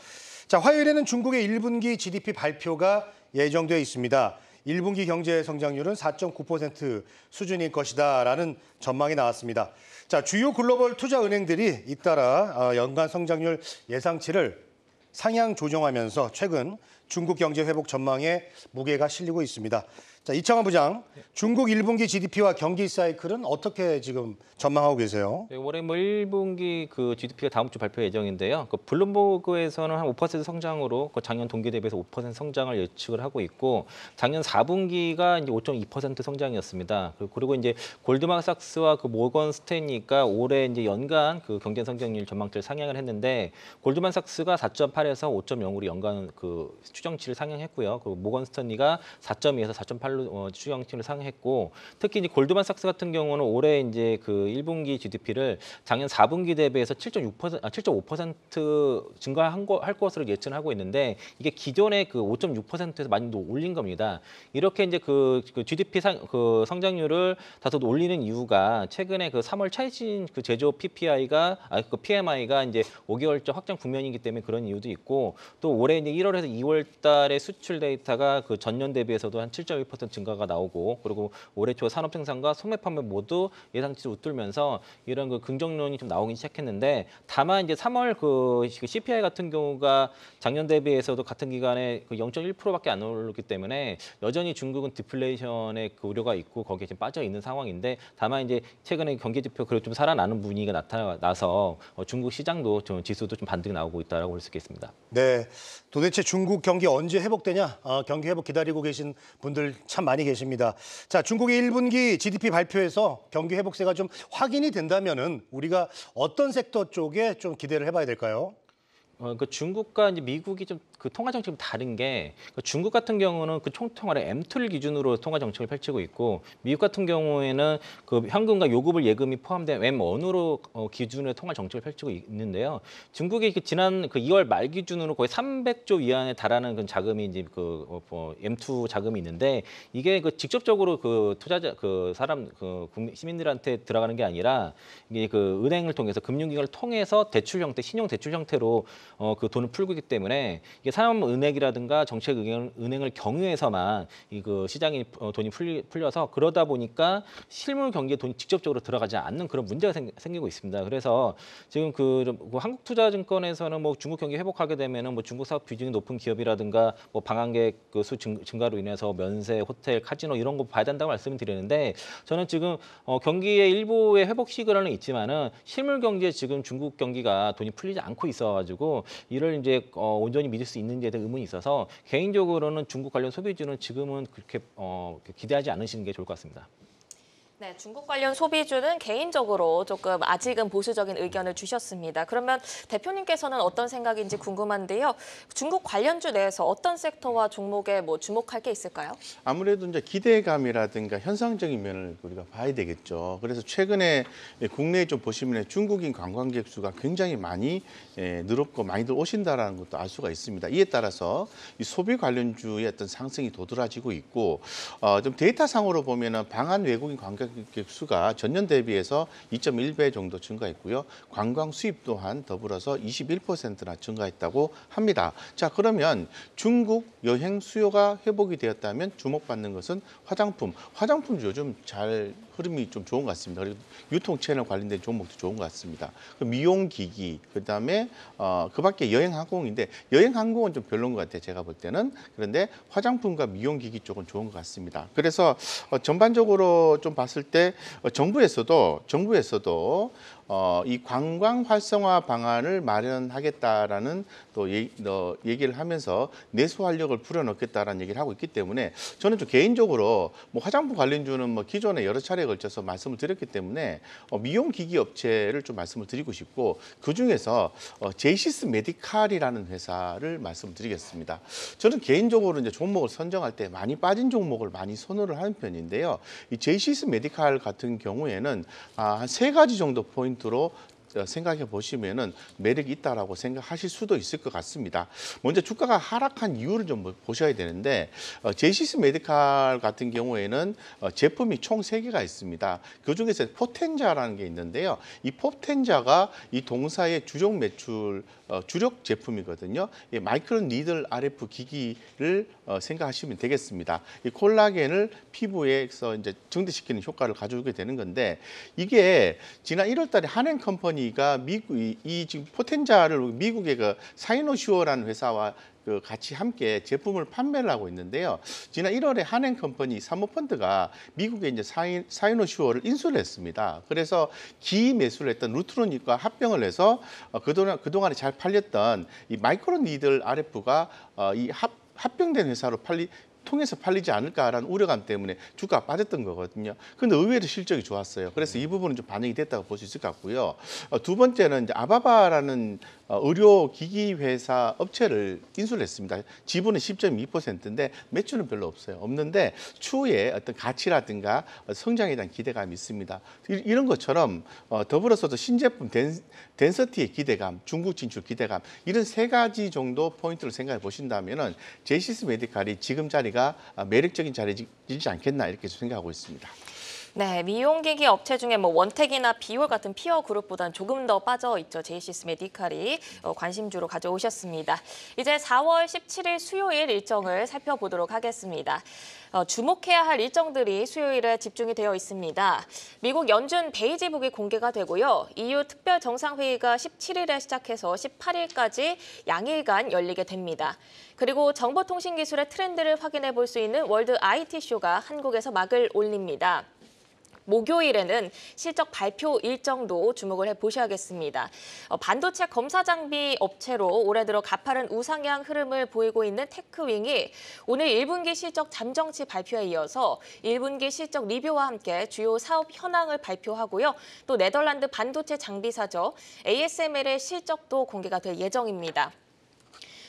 자, 화요일에는 중국의 1분기 GDP 발표가 예정돼 있습니다. 1분기 경제 성장률은 4.9%수준인 것이다라는 전망이 나왔습니다. 자, 주요 글로벌 투자 은행들이 잇따라 어, 연간 성장률 예상치를 상향 조정하면서 최근 중국 경제 회복 전망에 무게가 실리고 있습니다. 자, 이창환 부장, 중국 1분기 GDP와 경기 사이클은 어떻게 지금 전망하고 계세요? 네, 올해 뭐 1분기 그 GDP가 다음 주 발표 예정인데요. 그 블룸버그에서는 한 5% 성장으로 그 작년 동기 대비해서 5% 성장을 예측을 하고 있고 작년 4분기가 이제 5.2% 성장이었습니다. 그리고 이제 골드만삭스와 그 모건 스탠리가 올해 이제 연간 그 경제 성장률 전망치를 상향을 했는데 골드만삭스가 4.8에서 5.0으로 연간 그 추정치를 상향했고요. 그 모건 스탠리가 4.2에서 4.8로 달러 어, 추정치를 상회했고 특히 이제 골드만삭스 같은 경우는 올해 이제 그 1분기 GDP를 작년 4분기 대비해서 7.6% 아, 7.5% 증가한 거, 할 것으로 예측하고 있는데 이게 기존의 그 5.6%에서 많이 올린 겁니다. 이렇게 이제 그, 그 GDP 상, 그 성장률을 다소 올리는 이유가 최근에 그 3월 최신 그 제조 PPI가 아, 그 PMI가 이제 5개월째 확장 국면이기 때문에 그런 이유도 있고 또 올해 이제 1월에서 2월 달에 수출 데이터가 그 전년 대비해서도 한7.1% 어떤 증가가 나오고 그리고 올해 초 산업 생산과 소매 판매 모두 예상치를 웃돌면서 이런 그 긍정론이 좀 나오기 시작했는데 다만 이제 3월 그, 그 CPI 같은 경우가 작년 대비해서도 같은 기간에 그 0.1%밖에 안 오르기 때문에 여전히 중국은 디플레이션의 그 우려가 있고 거기에 지금 빠져 있는 상황인데 다만 이제 최근에 경기 지표 그래도 좀 살아나는 분위기가 나타나서 어, 중국 시장도 좀 지수도 좀 반등이 나오고 있다라고 볼 수 있겠습니다. 네, 도대체 중국 경기 언제 회복되냐? 아, 경기 회복 기다리고 계신 분들. 참 많이 계십니다. 자, 중국의 1분기 GDP 발표에서 경기 회복세가 좀 확인이 된다면은 우리가 어떤 섹터 쪽에 좀 기대를 해봐야 될까요? 어, 그 중국과 이제 미국이 좀그 통화 정책이 다른 게 그 중국 같은 경우는 그 총통화를 M2를 기준으로 통화 정책을 펼치고 있고 미국 같은 경우에는 그 현금과 요구불 예금이 포함된 M1으로 어, 기준으로 통화 정책을 펼치고 있는데요. 중국이 그 지난 그 2월 말 기준으로 거의 300조 위안에 달하는 그 자금이 이제 그 어, 어, 뭐 M2 자금이 있는데 이게 그 직접적으로 그 투자자 그 사람 그 국민 시민들한테 들어가는 게 아니라 이게 그 은행을 통해서 금융기관을 통해서 대출 형태 신용 대출 형태로 어, 그 돈을 풀고 있기 때문에 이게 산업은행이라든가 정책은행을 경유해서만 이 그 시장이 어, 돈이 풀려서 그러다 보니까 실물 경기에 돈이 직접적으로 들어가지 않는 그런 문제가 생, 기고 있습니다. 그래서 지금 그 뭐 한국투자증권에서는 뭐 중국 경기 회복하게 되면은 뭐 중국 사업 비중이 높은 기업이라든가 뭐 방한객 그 수 증가로 인해서 면세, 호텔, 카지노 이런 거 봐야 된다고 말씀을 드리는데 저는 지금 어, 경기의 일부의 회복 시그널은 있지만은 실물 경기에 지금 중국 경기가 돈이 풀리지 않고 있어가지고 이를 이제 어, 온전히 믿을 수수 있는지에 대한 의문이 있어서 개인적으로는 중국 관련 소비주는 지금은 그렇게 어, 기대하지 않으시는 게 좋을 것 같습니다. 네, 중국 관련 소비주는 개인적으로 조금 아직은 보수적인 의견을 주셨습니다. 그러면 대표님께서는 어떤 생각인지 궁금한데요. 중국 관련주 내에서 어떤 섹터와 종목에 뭐 주목할 게 있을까요? 아무래도 이제 기대감이라든가 현상적인 면을 우리가 봐야 되겠죠. 그래서 최근에 국내에 좀 보시면 중국인 관광객 수가 굉장히 많이 예, 늘었고 많이들 오신다라는 것도 알 수가 있습니다. 이에 따라서 소비 관련주의 어떤 상승이 도드라지고 있고 어, 좀 데이터상으로 보면은 방한 외국인 관광 승객 수가 전년 대비해서 2.1배 정도 증가했고요. 관광 수입 또한 더불어서 21%나 증가했다고 합니다. 자, 그러면 중국 여행 수요가 회복이 되었다면 주목받는 것은 화장품. 화장품 요즘 잘 흐름이 좀 좋은 것 같습니다. 그리고 유통 채널 관련된 종목도 좋은 것 같습니다. 미용기기, 그다음에 어, 그밖에 여행항공인데 여행항공은 좀 별론 것 같아요. 제가 볼 때는 그런데 화장품과 미용기기 쪽은 좋은 것 같습니다. 그래서 어, 전반적으로 좀 봤을 때 어, 정부에서도 정부에서도 어, 이 관광 활성화 방안을 마련하겠다라는 또 얘기, 어, 얘기를 하면서 내수 활력을 불어넣겠다라는 얘기를 하고 있기 때문에 저는 좀 개인적으로 뭐 화장품 관련주는 뭐 기존에 여러 차례에 걸쳐서 말씀을 드렸기 때문에 어, 미용 기기 업체를 좀 말씀을 드리고 싶고 그 중에서 어, 제시스 메디칼이라는 회사를 말씀드리겠습니다. 저는 개인적으로 이제 종목을 선정할 때 많이 빠진 종목을 많이 선호를 하는 편인데요. 이 제시스 메디칼 같은 경우에는 아, 한 세 가지 정도 포인트 포인트로 생각해 보시면은 매력이 있다고 생각하실 수도 있을 것 같습니다. 먼저 주가가 하락한 이유를 좀 보셔야 되는데 어, 제시스 메디칼 같은 경우에는 어, 제품이 총 세개가 있습니다. 그중에서 포텐자라는 게 있는데요. 이 포텐자가 이 동사의 주력 매출 어, 주력 제품이거든요. 마이크론 니들 RF 기기를 어, 생각하시면 되겠습니다. 이 콜라겐을 피부에서 이제 증대시키는 효과를 가져오게 되는 건데 이게 지난 1월 달에 한행 컴퍼니가 미국 이, 이 지금 포텐자를 미국의 그 사이노슈어라는 회사와 그 같이 함께 제품을 판매를 하고 있는데요. 지난 1월에 한행 컴퍼니 사모펀드가 미국의 이제 사인, 사이노슈어를 인수를 했습니다. 그래서 기매수를 했던 루트론과 합병을 해서 어, 그동안 그동안에 잘 팔렸던 이 마이크로 니들 RF가 어, 이합 합병된 회사로 팔리 통해서 팔리지 않을까라는 우려감 때문에 주가가 빠졌던 거거든요. 근데 의외로 실적이 좋았어요. 그래서 이 부분은 좀 반영이 됐다고 볼 수 있을 것 같고요. 어, 두 번째는 이제 아바바라는 어, 의료기기 회사 업체를 인수를 했습니다. 지분은 10.2%인데 매출은 별로 없어요. 없는데 추후에 어떤 가치라든가 성장에 대한 기대감이 있습니다. 이런 것처럼 어, 더불어서도 신제품 덴서티의 기대감, 중국 진출 기대감 이런 세 가지 정도 포인트를 생각해 보신다면 제시스 메디칼이 지금 자리가 아, 매력적인 자리이지 않겠나 이렇게 생각하고 있습니다. 네, 미용기기 업체 중에 뭐 원택이나 비올 같은 피어 그룹보다는 조금 더 빠져 있죠. 제이시 스메디칼이 어, 관심주로 가져오셨습니다. 이제 4월 17일 수요일 일정을 살펴보도록 하겠습니다. 어, 주목해야 할 일정들이 수요일에 집중이 되어 있습니다. 미국 연준 베이지북이 공개가 되고요. EU 특별 정상회의가 17일에 시작해서 18일까지 양일간 열리게 됩니다. 그리고 정보통신기술의 트렌드를 확인해 볼 수 있는 월드 IT쇼가 한국에서 막을 올립니다. 목요일에는 실적 발표 일정도 주목을 해보셔야겠습니다. 어, 반도체 검사 장비 업체로 올해 들어 가파른 우상향 흐름을 보이고 있는 테크윙이 오늘 1분기 실적 잠정치 발표에 이어서 1분기 실적 리뷰와 함께 주요 사업 현황을 발표하고요. 또 네덜란드 반도체 장비사죠. ASML의 실적도 공개가 될 예정입니다.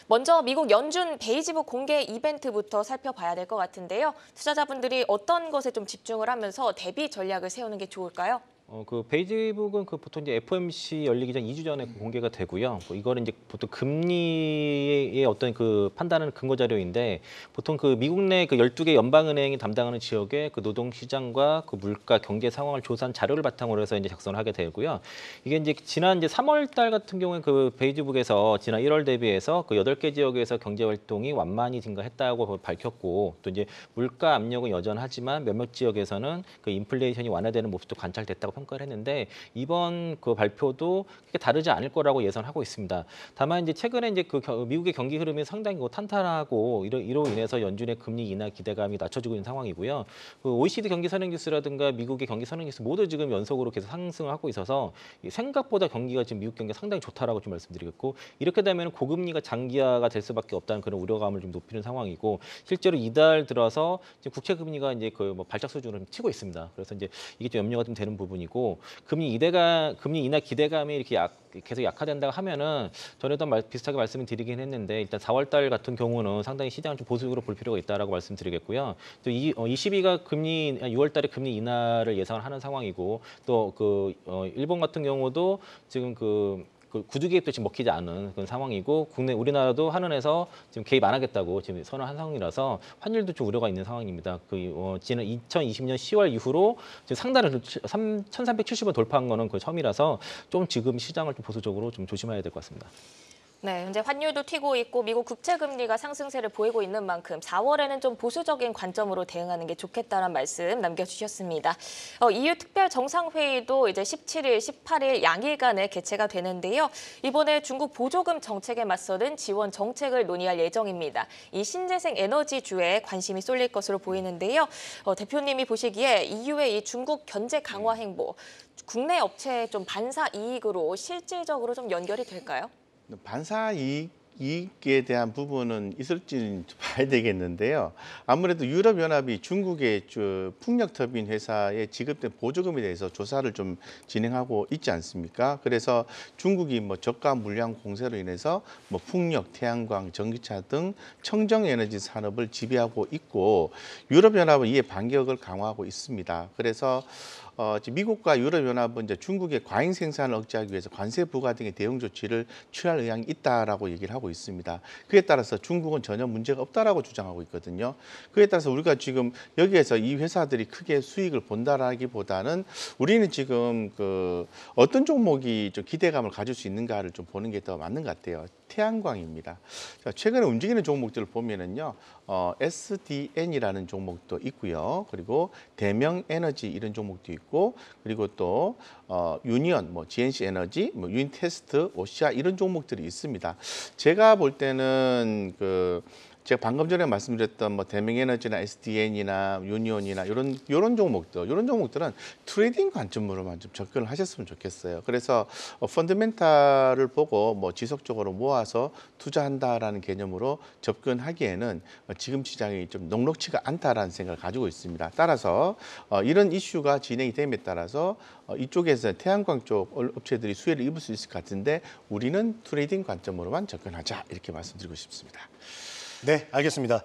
먼저 미국 연준 베이지북 공개 이벤트부터 살펴봐야 될 것 같은데요. 투자자분들이 어떤 것에 좀 집중을 하면서 대비 전략을 세우는 게 좋을까요? 어, 그 베이지북은 그 보통 이제 FOMC 열리기 전 2주 전에 공개가 되고요. 뭐 이거는 이제 보통 금리의 어떤 그 판단하는 근거 자료인데 보통 그 미국 내 그 12개 연방은행이 담당하는 지역의 그 노동 시장과 그 물가 경제 상황을 조사한 자료를 바탕으로 해서 이제 작성을 하게 되고요. 이게 이제 지난 이제 3월 달 같은 경우에 그 베이지북에서 지난 1월 대비해서 그 8개 지역에서 경제 활동이 완만히 증가했다고 밝혔고 또 이제 물가 압력은 여전하지만 몇몇 지역에서는 그 인플레이션이 완화되는 모습도 관찰됐다고 평가를 했는데 이번 그 발표도 크게 다르지 않을 거라고 예상하고 있습니다. 다만 이제 최근에 이제 그 미국의 경기 흐름이 상당히 뭐 탄탄하고 이로, 이로 인해서 연준의 금리 인하 기대감이 낮춰지고 있는 상황이고요. 그 OECD 경기 선행지수라든가 미국의 경기 선행지수 모두 지금 연속으로 계속 상승을 하고 있어서 생각보다 경기가 지금 미국 경기 상당히 좋다라고 좀 말씀드리겠고 이렇게 되면 고금리가 장기화가 될 수밖에 없다는 그런 우려감을 좀 높이는 상황이고 실제로 이달 들어서 국채 금리가 이제 그뭐 발작 수준을 치고 있습니다. 그래서 이제 이게 좀 염려가 좀 되는 부분이 부분고 금리 이대가 금리 인하 기대감이 이렇게 약, 계속 약화된다 고 하면은 전에도 말, 비슷하게 말씀을 드리긴 했는데 일단 4월달 같은 경우는 상당히 시장을 좀 보수적으로 볼 필요가 있다라고 말씀드리겠고요. 또 이, 어, 22가 금리 6월달에 아, 금리 인하를 예상을 하는 상황이고 또그 어, 일본 같은 경우도 지금 그그 구두 개입도 지금 먹히지 않은 그런 상황이고 국내 우리나라도 한은에서 지금 개입 안 하겠다고 지금 선언한 상황이라서 환율도 좀 우려가 있는 상황입니다. 그 어, 지난 2020년 10월 이후로 지금 상단을 3,370원 돌파한 거는 그 처음이라서 좀 지금 시장을 좀 보수적으로 좀 조심해야 될 것 같습니다. 네, 현재 환율도 튀고 있고 미국 국채 금리가 상승세를 보이고 있는 만큼 4월에는 좀 보수적인 관점으로 대응하는 게 좋겠다는 말씀 남겨주셨습니다. 어, EU 특별 정상회의도 이제 17일, 18일 양일간에 개최가 되는데요. 이번에 중국 보조금 정책에 맞서는 지원 정책을 논의할 예정입니다. 이 신재생 에너지 주에 관심이 쏠릴 것으로 보이는데요. 어, 대표님이 보시기에 EU의 이 중국 견제 강화 행보, 국내 업체의 좀 반사 이익으로 실질적으로 좀 연결이 될까요? 반사 이익 에 대한 부분은 있을지는 봐야 되겠는데요. 아무래도 유럽연합이 중국의 풍력터빈 회사에 지급된 보조금에 대해서 조사를 좀 진행하고 있지 않습니까? 그래서 중국이 뭐 저가 물량 공세로 인해서 뭐 풍력, 태양광, 전기차 등 청정에너지 산업을 지배하고 있고 유럽연합은 이에 반격을 강화하고 있습니다. 그래서 어, 지금 미국과 유럽연합은 이제 중국의 과잉 생산을 억제하기 위해서 관세 부과 등의 대응 조치를 취할 의향이 있다라고 얘기를 하고 있습니다. 그에 따라서 중국은 전혀 문제가 없다라고 주장하고 있거든요. 그에 따라서 우리가 지금 여기에서 이 회사들이 크게 수익을 본다라기보다는 우리는 지금 그 어떤 종목이 좀 기대감을 가질 수 있는가를 좀 보는 게 더 맞는 것 같아요. 태양광입니다. 자, 최근에 움직이는 종목들을 보면은요, 어, SDN이라는 종목도 있고요, 그리고 대명 에너지 이런 종목도 있고. 있고 그리고 또 어, 유니언, 뭐 GNC 에너지, 뭐 유인 테스트, 오시아 이런 종목들이 있습니다. 제가 볼 때는 그 제가 방금 전에 말씀드렸던 뭐 대명에너지나 SDN이나 유니온이나 이런 이런 종목들 이런 종목들은 트레이딩 관점으로만 좀 접근을 하셨으면 좋겠어요. 그래서 어, 펀드멘탈을 보고 뭐 지속적으로 모아서 투자한다라는 개념으로 접근하기에는 어, 지금 시장이 좀 녹록치가 않다라는 생각을 가지고 있습니다. 따라서 어, 이런 이슈가 진행이 됨에 따라서 어, 이쪽에서 태양광 쪽 업체들이 수혜를 입을 수 있을 것 같은데 우리는 트레이딩 관점으로만 접근하자 이렇게 말씀드리고 싶습니다. 네, 알겠습니다.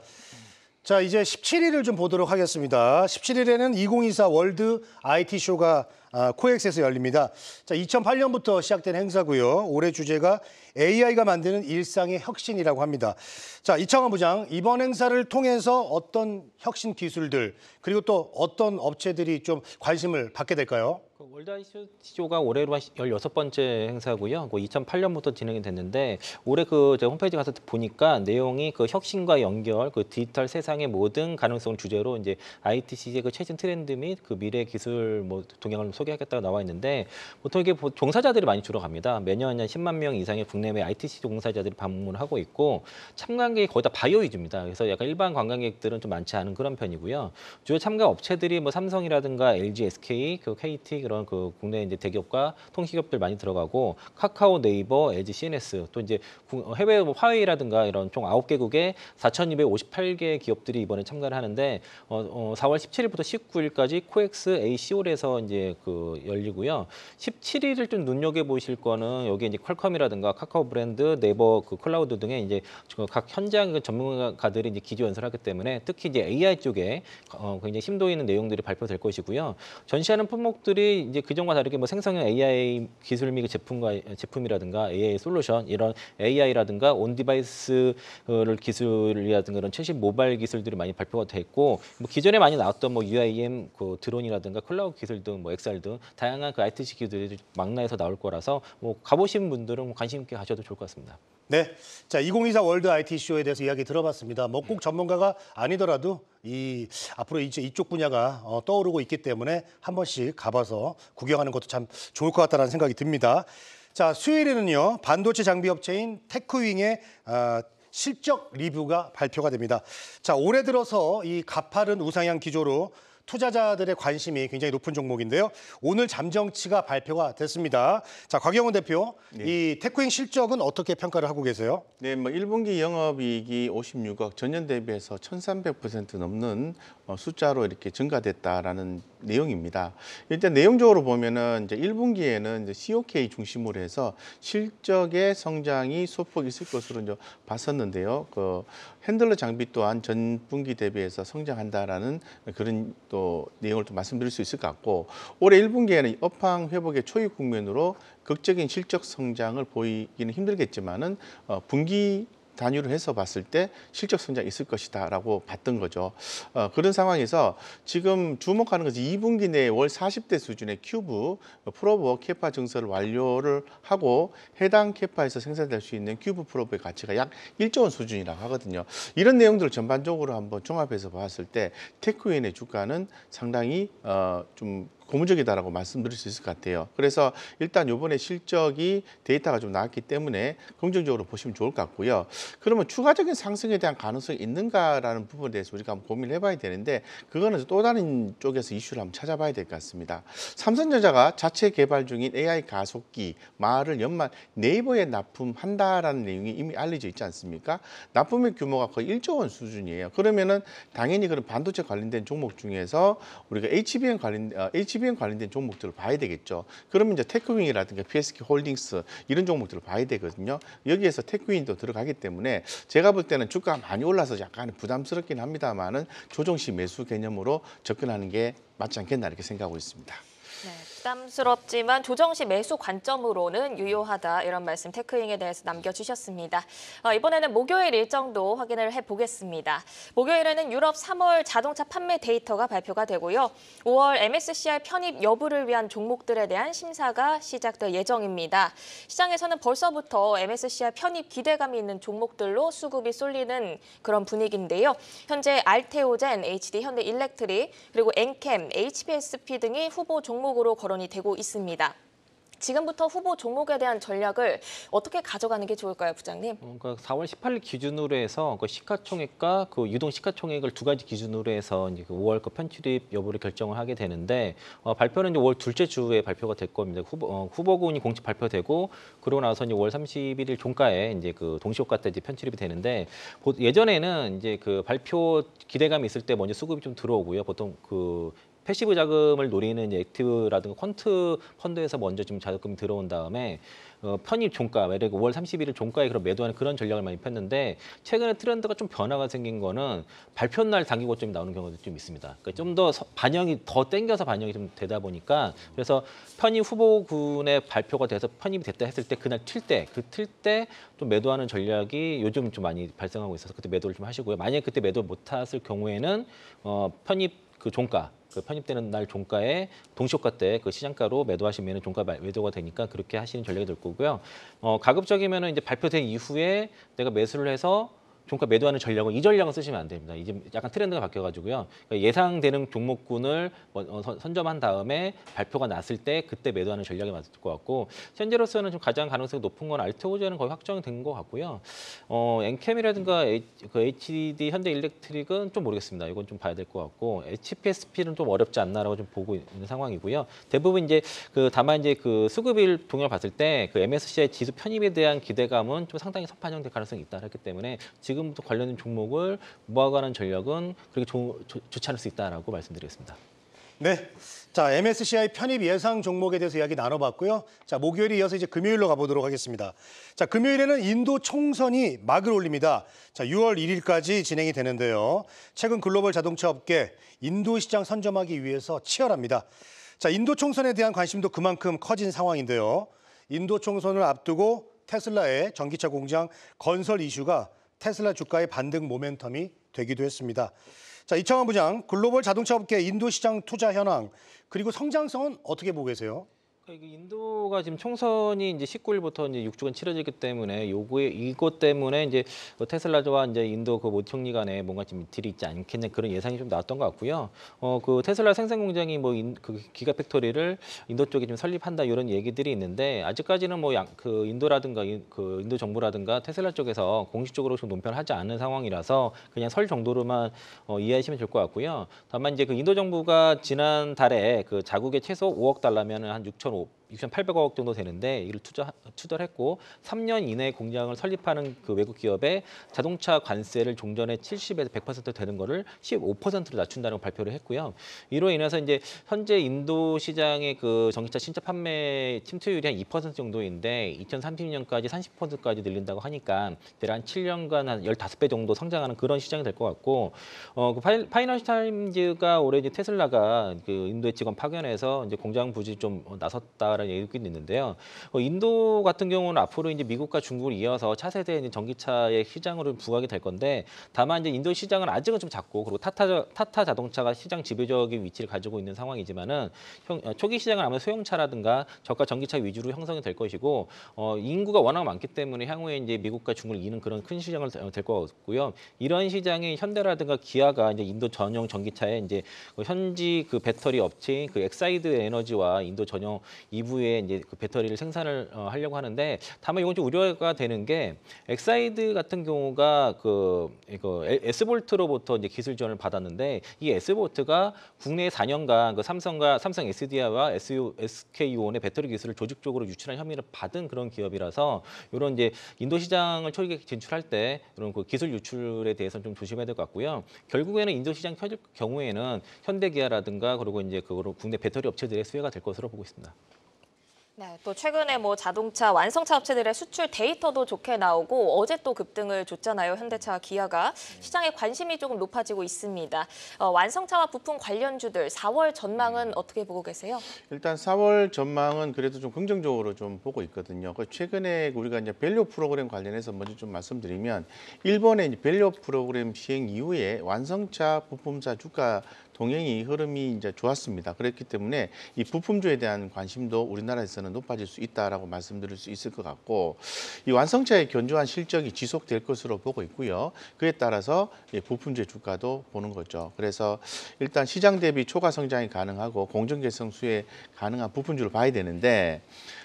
자, 이제 17일을 좀 보도록 하겠습니다. 17일에는 2024 월드 IT쇼가 아, 코엑스에서 열립니다. 자, 2008년부터 시작된 행사고요. 올해 주제가 AI가 만드는 일상의 혁신이라고 합니다. 자, 이창원 부장, 이번 행사를 통해서 어떤 혁신 기술들, 그리고 또 어떤 업체들이 좀 관심을 받게 될까요? 그 월드 아이 i c 조가 올해로 16번째 행사고요. 2008년부터 진행이 됐는데 올해 그 홈페이지 가서 보니까 내용이 그 혁신과 연결, 그 디지털 세상의 모든 가능성을 주제로 이제 ITC의 그 최신 트렌드 및 그 미래 기술 뭐 동향을 소개하겠다고 나와 있는데 보통 이게 종사자들이 많이 들어 갑니다. 매년 한 10만 명 이상의 국내외 ITC 종사자들이 방문하고 있고 참관객이 거의 다 바이오 위주입니다. 그래서 약간 일반 관광객들은 좀 많지 않은 그런 편이고요. 주요 참가 업체들이 뭐 삼성이라든가 LG, SK, 그 KT 그런 그 국내 이제 대기업과 통신기업들 많이 들어가고 카카오, 네이버, LG, CNS 또 이제 어, 해외 뭐 화웨이라든가 이런 총9개국에 4,258개 기업들이 이번에 참가를 하는데 어, 어 4월 17일부터 19일까지 코엑스 A 시올에서 이제 그 열리고요. 17일을 좀 눈여겨 보실 거는 여기 이제 퀄컴이라든가 카카오 브랜드, 네이버 그 클라우드 등의 이제 각 현장 그 전문가들이 이제 기조 연설하기 때문에 특히 이제 AI 쪽에 어, 굉장히 심도 있는 내용들이 발표될 것이고요. 전시하는 품목들이 이제 그전과 다르게 뭐 생성형 AI 기술 및 제품과 제품이라든가 AI 솔루션 이런 AI라든가 온 디바이스를 기술이라든가 이런 최신 모바일 기술들이 많이 발표가 됐고 뭐 기존에 많이 나왔던 뭐 UIM 그 드론이라든가 클라우드 기술 등 뭐 엑셀 등 다양한 그 IT 기술들이 망라에서 나올 거라서 뭐 가보신 분들은 관심 있게 가셔도 좋을 것 같습니다. 네. 자, 2024 월드 IT 쇼에 대해서 이야기 들어봤습니다. 뭐 꼭 전문가가 아니더라도 이 앞으로 이제 이쪽 분야가 어, 떠오르고 있기 때문에 한 번씩 가봐서 구경하는 것도 참 좋을 것 같다는 생각이 듭니다. 자, 수요일에는요. 반도체 장비 업체인 테크윙의 어, 실적 리뷰가 발표가 됩니다. 자, 올해 들어서 이 가파른 우상향 기조로 투자자들의 관심이 굉장히 높은 종목인데요. 오늘 잠정치가 발표가 됐습니다. 자, 곽영원 대표, 네. 이 테크행 실적은 어떻게 평가를 하고 계세요? 네, 뭐 1분기 영업이익이 56억, 전년 대비해서 1,300% 넘는 어, 숫자로 이렇게 증가됐다라는 내용입니다. 일단 내용적으로 보면은 이제 1분기에는 이제 COK 중심으로 해서 실적의 성장이 소폭 있을 것으로 이제 봤었는데요. 그 핸들러 장비 또한 전 분기 대비해서 성장한다라는 그런 또 내용을 또 말씀드릴 수 있을 것 같고 올해 1분기에는 업황 회복의 초유 국면으로 극적인 실적 성장을 보이기는 힘들겠지만은 어 분기 단위로 해서 봤을 때 실적 성장이 있을 것이다 라고 봤던 거죠. 어, 그런 상황에서 지금 주목하는 것이 2분기 내에 월 40대 수준의 큐브 어, 프로버 케파 증설을 완료를 하고 해당 케파에서 생산될 수 있는 큐브 프로버의 가치가 약 1조 원 수준이라고 하거든요. 이런 내용들을 전반적으로 한번 종합해서 봤을 때 테크윈의 주가는 상당히 어, 좀 고무적이다라고 말씀드릴 수 있을 것 같아요. 그래서 일단 요번에 실적이 데이터가 좀 나왔기 때문에 긍정적으로 보시면 좋을 것 같고요. 그러면 추가적인 상승에 대한 가능성이 있는가라는 부분에 대해서 우리가 한번 고민을 해봐야 되는데 그거는 또 다른 쪽에서 이슈를 한번 찾아봐야 될 것 같습니다. 삼성전자가 자체 개발 중인 AI 가속기 말을 연말 네이버에 납품한다라는 내용이 이미 알려져 있지 않습니까? 납품의 규모가 거의 1조 원 수준이에요. 그러면은 당연히 그런 반도체 관련된 종목 중에서 우리가 HBM 관련 어, HBM TVN e 관련된 종목들을 봐야 되겠죠. 그러면 이제 테크윈이라든가 PSK 홀딩스 이런 종목들을 봐야 되거든요. 여기에서 테크윈도 들어가기 때문에 제가 볼 때는 주가가 많이 올라서 약간 부담스럽긴 합니다만은 조정시 매수 개념으로 접근하는 게 맞지 않겠나 이렇게 생각하고 있습니다. 네. 부담스럽지만 조정 시 매수 관점으로는 유효하다 이런 말씀 테크잉에 대해서 남겨주셨습니다. 어, 이번에는 목요일 일정도 확인을 해보겠습니다. 목요일에는 유럽 3월 자동차 판매 데이터가 발표가 되고요. 5월 MSCI 편입 여부를 위한 종목들에 대한 심사가 시작될 예정입니다. 시장에서는 벌써부터 MSCI 편입 기대감이 있는 종목들로 수급이 쏠리는 그런 분위기인데요. 현재 알테오젠, HD 현대 일렉트리 그리고 엔캠, HPSP 등이 후보 종목으로 걸어 거론이 되고 있습니다. 지금부터 후보 종목에 대한 전략을 어떻게 가져가는 게 좋을까요, 부장님? 어, 그러니까 4월 18일 기준으로 해서 그 시가총액과 그 유동 시가총액을 두 가지 기준으로 해서 이제 그 5월 그편출입 여부를 결정을 하게 되는데 어, 발표는 이제 5월 둘째 주에 발표가 될 겁니다. 후보, 어, 후보군이 공식 발표되고 그러고 나서 이제 5월 31일 종가에 이제 그 동시효과 때 이제 편출입이 되는데 예전에는 이제 그 발표 기대감이 있을 때 먼저 수급이 좀 들어오고요. 보통 그 패시브 자금을 노리는 이제 액티브라든가 퀀트 펀드에서 먼저 지금 자금이 들어온 다음에 어, 편입 종가, 예를 들 5월 31일 종가에 그런 매도하는 그런 전략을 많이 폈는데 최근에 트렌드가 좀 변화가 생긴 거는 발표 날당기 고점이 나오는 경우도 좀 있습니다. 그러니까 좀더 반영이 더 땡겨서 반영이 좀 되다 보니까 그래서 편입 후보군의 발표가 돼서 편입이 됐다 했을 때 그날 튈때그 튈때좀 매도하는 전략이 요즘 좀 많이 발생하고 있어서 그때 매도를 좀 하시고요. 만약에 그때 매도 못 했을 경우에는 어, 편입 그 종가 그 편입되는 날 종가에 동시효과 때그 시장가로 매도하시면 종가 매도가 되니까 그렇게 하시는 전략이 될 거고요. 어, 가급적이면 이제 발표된 이후에 내가 매수를 해서 종가 매도하는 전략은 이 전략은 쓰시면 안 됩니다. 이제 약간 트렌드가 바뀌어가지고요. 그러니까 예상되는 종목군을 뭐, 어, 선점한 다음에 발표가 났을 때 그때 매도하는 전략이 맞을 것 같고 현재로서는 좀 가장 가능성이 높은 건 알테오제는 거의 확정이 된 것 같고요. 어, 엔캠이라든가 그 HD 현대일렉트릭은 좀 모르겠습니다. 이건 좀 봐야 될 것 같고 HPSP는 좀 어렵지 않나라고 좀 보고 있는 상황이고요. 대부분 이제 그 다만 이제 그 수급일 동향을 봤을 때 그 MSCI 지수 편입에 대한 기대감은 좀 상당히 선판형될 가능성이 있다 그랬기 때문에 지금 지금부터 관련된 종목을 모아가는 전략은 그렇게 조, 조, 좋지 않을 수 있다라고 말씀드리겠습니다. 네. 자, MSCI 편입 예상 종목에 대해서 이야기 나눠봤고요. 자, 목요일에 이어서 이제 금요일로 가보도록 하겠습니다. 자, 금요일에는 인도 총선이 막을 올립니다. 자, 6월 1일까지 진행이 되는데요. 최근 글로벌 자동차 업계 인도 시장 선점하기 위해서 치열합니다. 자, 인도 총선에 대한 관심도 그만큼 커진 상황인데요. 인도 총선을 앞두고 테슬라의 전기차 공장 건설 이슈가 테슬라 주가의 반등 모멘텀이 되기도 했습니다. 자, 이창환 부장, 글로벌 자동차 업계 인도 시장 투자 현황 그리고 성장성은 어떻게 보고 계세요? 그러니까 인도가 지금 총선이 이제 19일부터 이제 6주간 치러지기 때문에 요구에 이것 때문에 이제 뭐 테슬라와 이제 인도 그 모총리 간에 뭔가 좀 딜이 있지 않겠냐 그런 예상이 좀 나왔던 것 같고요. 어 그 테슬라 생산 공장이 뭐 그 기가 팩토리를 인도 쪽에 좀 설립한다 이런 얘기들이 있는데 아직까지는 뭐 그 인도라든가 그 인도 정부라든가 테슬라 쪽에서 공식적으로 좀 논평을 하지 않은 상황이라서 그냥 설 정도로만 어 이해하시면 될 것 같고요. 다만 이제 그 인도 정부가 지난 달에 그자국의 최소 5억 달러면한6,500천 아홉 뭐 6,800억 정도 되는데 이를 투자 투자를 했고 3년 이내에 공장을 설립하는 그 외국 기업의 자동차 관세를 종전에 70에서 100% 되는 거를 15%로 낮춘다는 발표를 했고요. 이로 인해서 이제 현재 인도 시장의 그 전기차 신차 판매 침투율이 한 2% 정도인데 2030년까지 30%까지 늘린다고 하니까 대략 한 7년간 한 15배 정도 성장하는 그런 시장이 될 것 같고 어, 그 파이, 파이낸셜 타임즈가 올해 이제 테슬라가 그 인도에 직원 파견해서 이제 공장 부지 좀 나섰다 있다라는 얘기도 있는데요. 어, 인도 같은 경우는 앞으로 이제 미국과 중국을 이어서 차세대 전기차의 시장으로 부각이 될 건데 다만 이제 인도 시장은 아직은 좀 작고 그리고 타타 타타 자동차가 시장 지배적인 위치를 가지고 있는 상황이지만은 형, 어, 초기 시장은 아마 소형차라든가 저가 전기차 위주로 형성이 될 것이고 어, 인구가 워낙 많기 때문에 향후에 이제 미국과 중국을 이는 그런 큰 시장을 어, 될것 같고요. 이런 시장에 현대라든가 기아가 이제 인도 전용 전기차에 이제 그 현지 그 배터리 업체인 그 엑사이드 에너지와 인도 전용 EV 이후에 이제 그 배터리를 생산을 어, 하려고 하는데 다만 이건 좀 우려가 되는 게 엑사이드 같은 경우가 그 이거 S볼트로부터 이제 기술 지원을 받았는데 이 S볼트가 국내에 4년간 그 삼성과 삼성 SDI와 SU, SK유온의 배터리 기술을 조직적으로 유출한 혐의를 받은 그런 기업이라서 이런 이제 인도 시장을 초기 진출할 때 이런 그 기술 유출에 대해서는 좀 조심해야 될 것 같고요. 결국에는 인도 시장 켜질 경우에는 현대기아라든가 그리고 이제 그거로 국내 배터리 업체들의 수혜가 될 것으로 보고 있습니다. 네, 또 최근에 뭐 자동차 완성차 업체들의 수출 데이터도 좋게 나오고 어제 또 급등을 줬잖아요. 현대차, 와 기아가 네. 시장에 관심이 조금 높아지고 있습니다. 어, 완성차와 부품 관련주들 4월 전망은 음. 어떻게 보고 계세요? 일단 4월 전망은 그래도 좀 긍정적으로 좀 보고 있거든요. 그 최근에 우리가 이제 밸류 프로그램 관련해서 먼저 좀 말씀드리면 일본의 밸류 프로그램 시행 이후에 완성차 부품사 주가 동행이 흐름이 이제 좋았습니다. 그렇기 때문에 이 부품주에 대한 관심도 우리나라에서는 높아질 수 있다라고 말씀드릴 수 있을 것 같고 이 완성차의 견조한 실적이 지속될 것으로 보고 있고요. 그에 따라서 부품주의 주가도 보는 거죠. 그래서 일단 시장 대비 초과 성장이 가능하고 공정 개성 수에 가능한 부품주를 봐야 되는데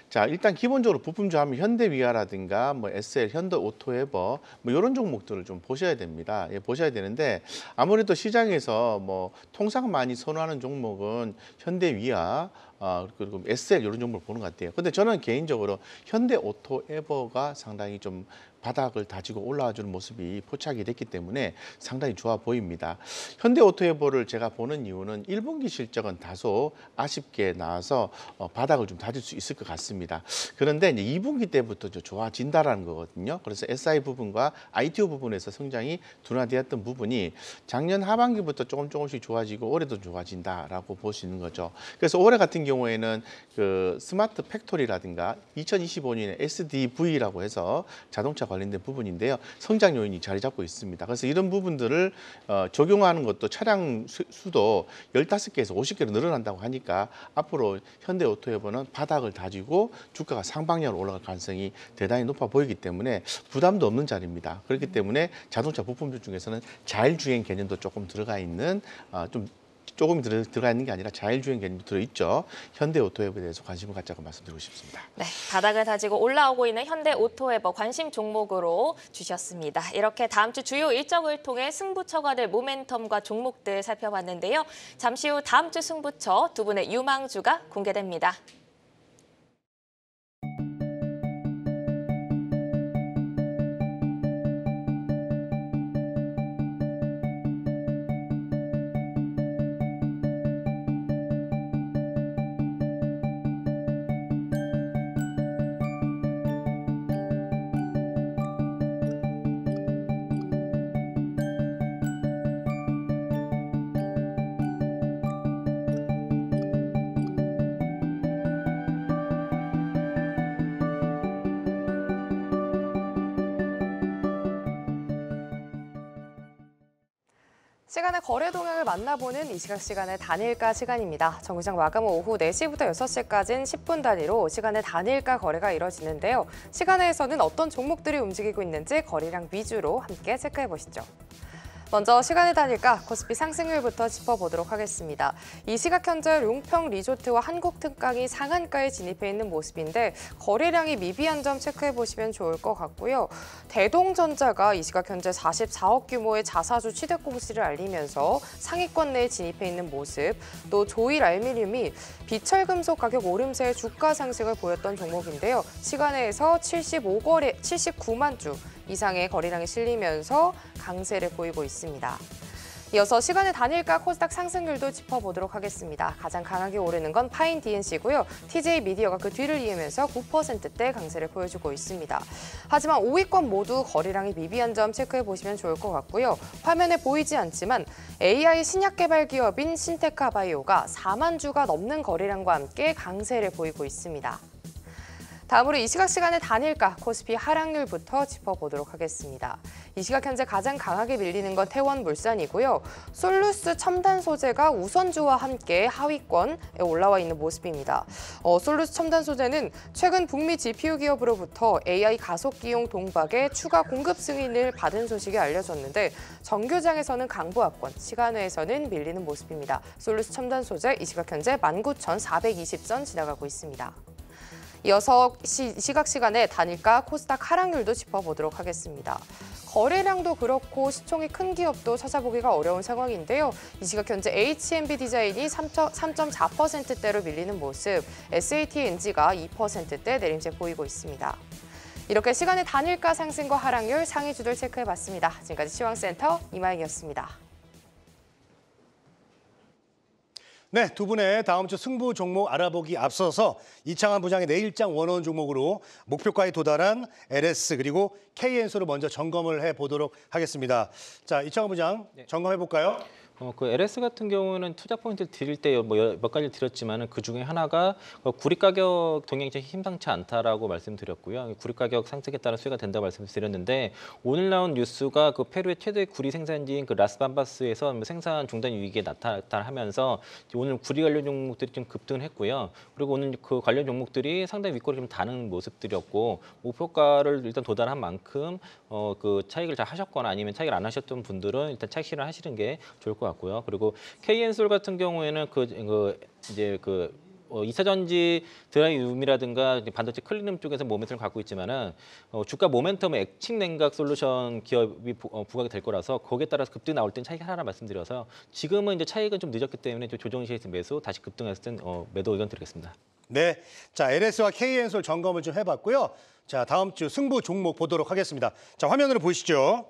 자 일단 기본적으로 부품주 하면 현대위아라든가 뭐 SL, 현대 오토에버 뭐 이런 종목들을 좀 보셔야 됩니다. 예, 보셔야 되는데 아무래도 시장에서 뭐 통상 많이 선호하는 종목은 현대위아 아, 그리고 SL 이런 종목을 보는 것 같아요. 근데 저는 개인적으로 현대 오토 에버가 상당히 좀 바닥을 다지고 올라와 주는 모습이 포착이 됐기 때문에 상당히 좋아 보입니다. 현대오토에보를 제가 보는 이유는 1분기 실적은 다소 아쉽게 나와서 어, 바닥을 좀 다질 수 있을 것 같습니다. 그런데 이제 2분기 때부터 좋아진다라는 거거든요. 그래서 SI 부분과 ITO 부분에서 성장이 둔화되었던 부분이 작년 하반기부터 조금 조금씩 좋아지고 올해도 좋아진다라고 볼수 있는 거죠. 그래서 올해 같은 경우에는 그 스마트 팩토리라든가 2025년에 SDV라고 해서 자동차 관 관련된 부분인데요. 성장 요인이 자리 잡고 있습니다. 그래서 이런 부분들을 어, 적용하는 것도 차량 수, 도 열다섯 개에서 오십 개로 늘어난다고 하니까 앞으로 현대오토에보는 바닥을 다지고 주가가 상방향으로 올라갈 가능성이 대단히 높아 보이기 때문에 부담도 없는 자리입니다. 그렇기 때문에 자동차 부품들 중에서는 자율주행 개념도 조금 들어가 있는 어, 좀 조금 들어, 들어가 있는 게 아니라 자율주행 개념도 들어있죠. 현대 오토웹에 대해서 관심을 갖자고 말씀드리고 싶습니다. 네, 바닥을 다지고 올라오고 있는 현대 오토웹 관심 종목으로 주셨습니다. 이렇게 다음 주 주요 일정을 통해 승부처가 될 모멘텀과 종목들 살펴봤는데요. 잠시 후 다음 주 승부처 두 분의 유망주가 공개됩니다. 시간의 거래 동향을 만나보는 이 시각 시간의 단일가 시간입니다. 정시장 마감 후 오후 4시부터 6시까지는 10분 단위로 시간의 단일가 거래가 이뤄지는데요. 시간에서는 어떤 종목들이 움직이고 있는지 거래량 위주로 함께 체크해 보시죠. 먼저 시간에 다닐까 코스피 상승률부터 짚어보도록 하겠습니다. 이 시각 현재 용평 리조트와 한국특강이 상한가에 진입해 있는 모습인데 거래량이 미비한 점 체크해 보시면 좋을 것 같고요. 대동전자가 이 시각 현재 44억 규모의 자사주 취득 공시를 알리면서 상위권 내에 진입해 있는 모습, 또 조일 알미늄이 비철금속 가격 오름세의 주가 상승을 보였던 종목인데요. 시간에서 75거래, 79만 주, 이상의 거래량이 실리면서 강세를 보이고 있습니다. 이어서 시간의 단일가 코스닥 상승률도 짚어보도록 하겠습니다. 가장 강하게 오르는 건 파인 DNC고요. TJ 미디어가 그 뒤를 이으면서 9%대 강세를 보여주고 있습니다. 하지만 5위권 모두 거래량이 미비한 점 체크해보시면 좋을 것 같고요. 화면에 보이지 않지만 AI 신약 개발 기업인 신테카 바이오가 4만 주가 넘는 거래량과 함께 강세를 보이고 있습니다. 다음으로 이 시각 시간에 단일가 코스피 하락률부터 짚어보도록 하겠습니다. 이 시각 현재 가장 강하게 밀리는 건 태원물산이고요. 솔루스 첨단 소재가 우선주와 함께 하위권에 올라와 있는 모습입니다. 어, 솔루스 첨단 소재는 최근 북미 GPU 기업으로부터 AI 가속기용 동박의 추가 공급 승인을 받은 소식이 알려졌는데 정규장에서는 강부 합권, 시간외에서는 밀리는 모습입니다. 솔루스 첨단 소재 이 시각 현재 19,420전 지나가고 있습니다. 이어서 시, 시각 시간에 단일가 코스닥 하락률도 짚어보도록 하겠습니다. 거래량도 그렇고 시총이 큰 기업도 찾아보기가 어려운 상황인데요. 이 시각 현재 HMB 디자인이 3.4%대로 밀리는 모습, SATNG가 2%대 내림세 보이고 있습니다. 이렇게 시간의 단일가 상승과 하락률 상위주들 체크해봤습니다. 지금까지 시황센터 이마영이었습니다. 네, 두 분의 다음 주 승부 종목 알아보기 앞서서 이창환 부장의 내일장 원원 종목으로 목표가에 도달한 LS 그리고 KN소를 먼저 점검을 해보도록 하겠습니다. 자, 이창환 부장, 네. 점검해볼까요? 어, 그 LS 같은 경우는 투자 포인트를 드릴 때몇 뭐 가지 드렸지만 그 중에 하나가 그 구리 가격 동향이 힘상치 않다라고 말씀드렸고요. 구리 가격 상승에 따라 수혜가 된다고 말씀드렸는데 오늘 나온 뉴스가 그 페루의 최대 구리 생산지인 그 라스밤바스에서 뭐 생산 중단 유익에 나타나면서 오늘 구리 관련 종목들이 좀 급등했고요. 그리고 오늘 그 관련 종목들이 상당히 윗골리좀 다는 모습들이었고 목표가를 일단 도달한 만큼 어, 그 차익을 잘 하셨거나 아니면 차익을 안 하셨던 분들은 일단 차익 실현 하시는 게 좋을 것 같습니다. 것 같고요. 그리고 KN솔 같은 경우에는 그, 그 이제 그 어, 2차 전지 드라이룸이라든가 반도체 클리룸 쪽에서 모멘텀을 갖고 있지만은 어, 주가 모멘텀은 액칭 냉각 솔루션 기업이 부, 어, 부각이 될 거라서 거기에 따라서 급등 나올 때는 차이가 하나 말씀드려서 지금은 이제 차익은 좀 늦었기 때문에 조정 시에서 매수 다시 급등했을 땐 어, 매도 의견 드리겠습니다. 네, 자 LS와 KN솔 점검을 좀 해봤고요. 자 다음 주 승부 종목 보도록 하겠습니다. 자 화면으로 보시죠.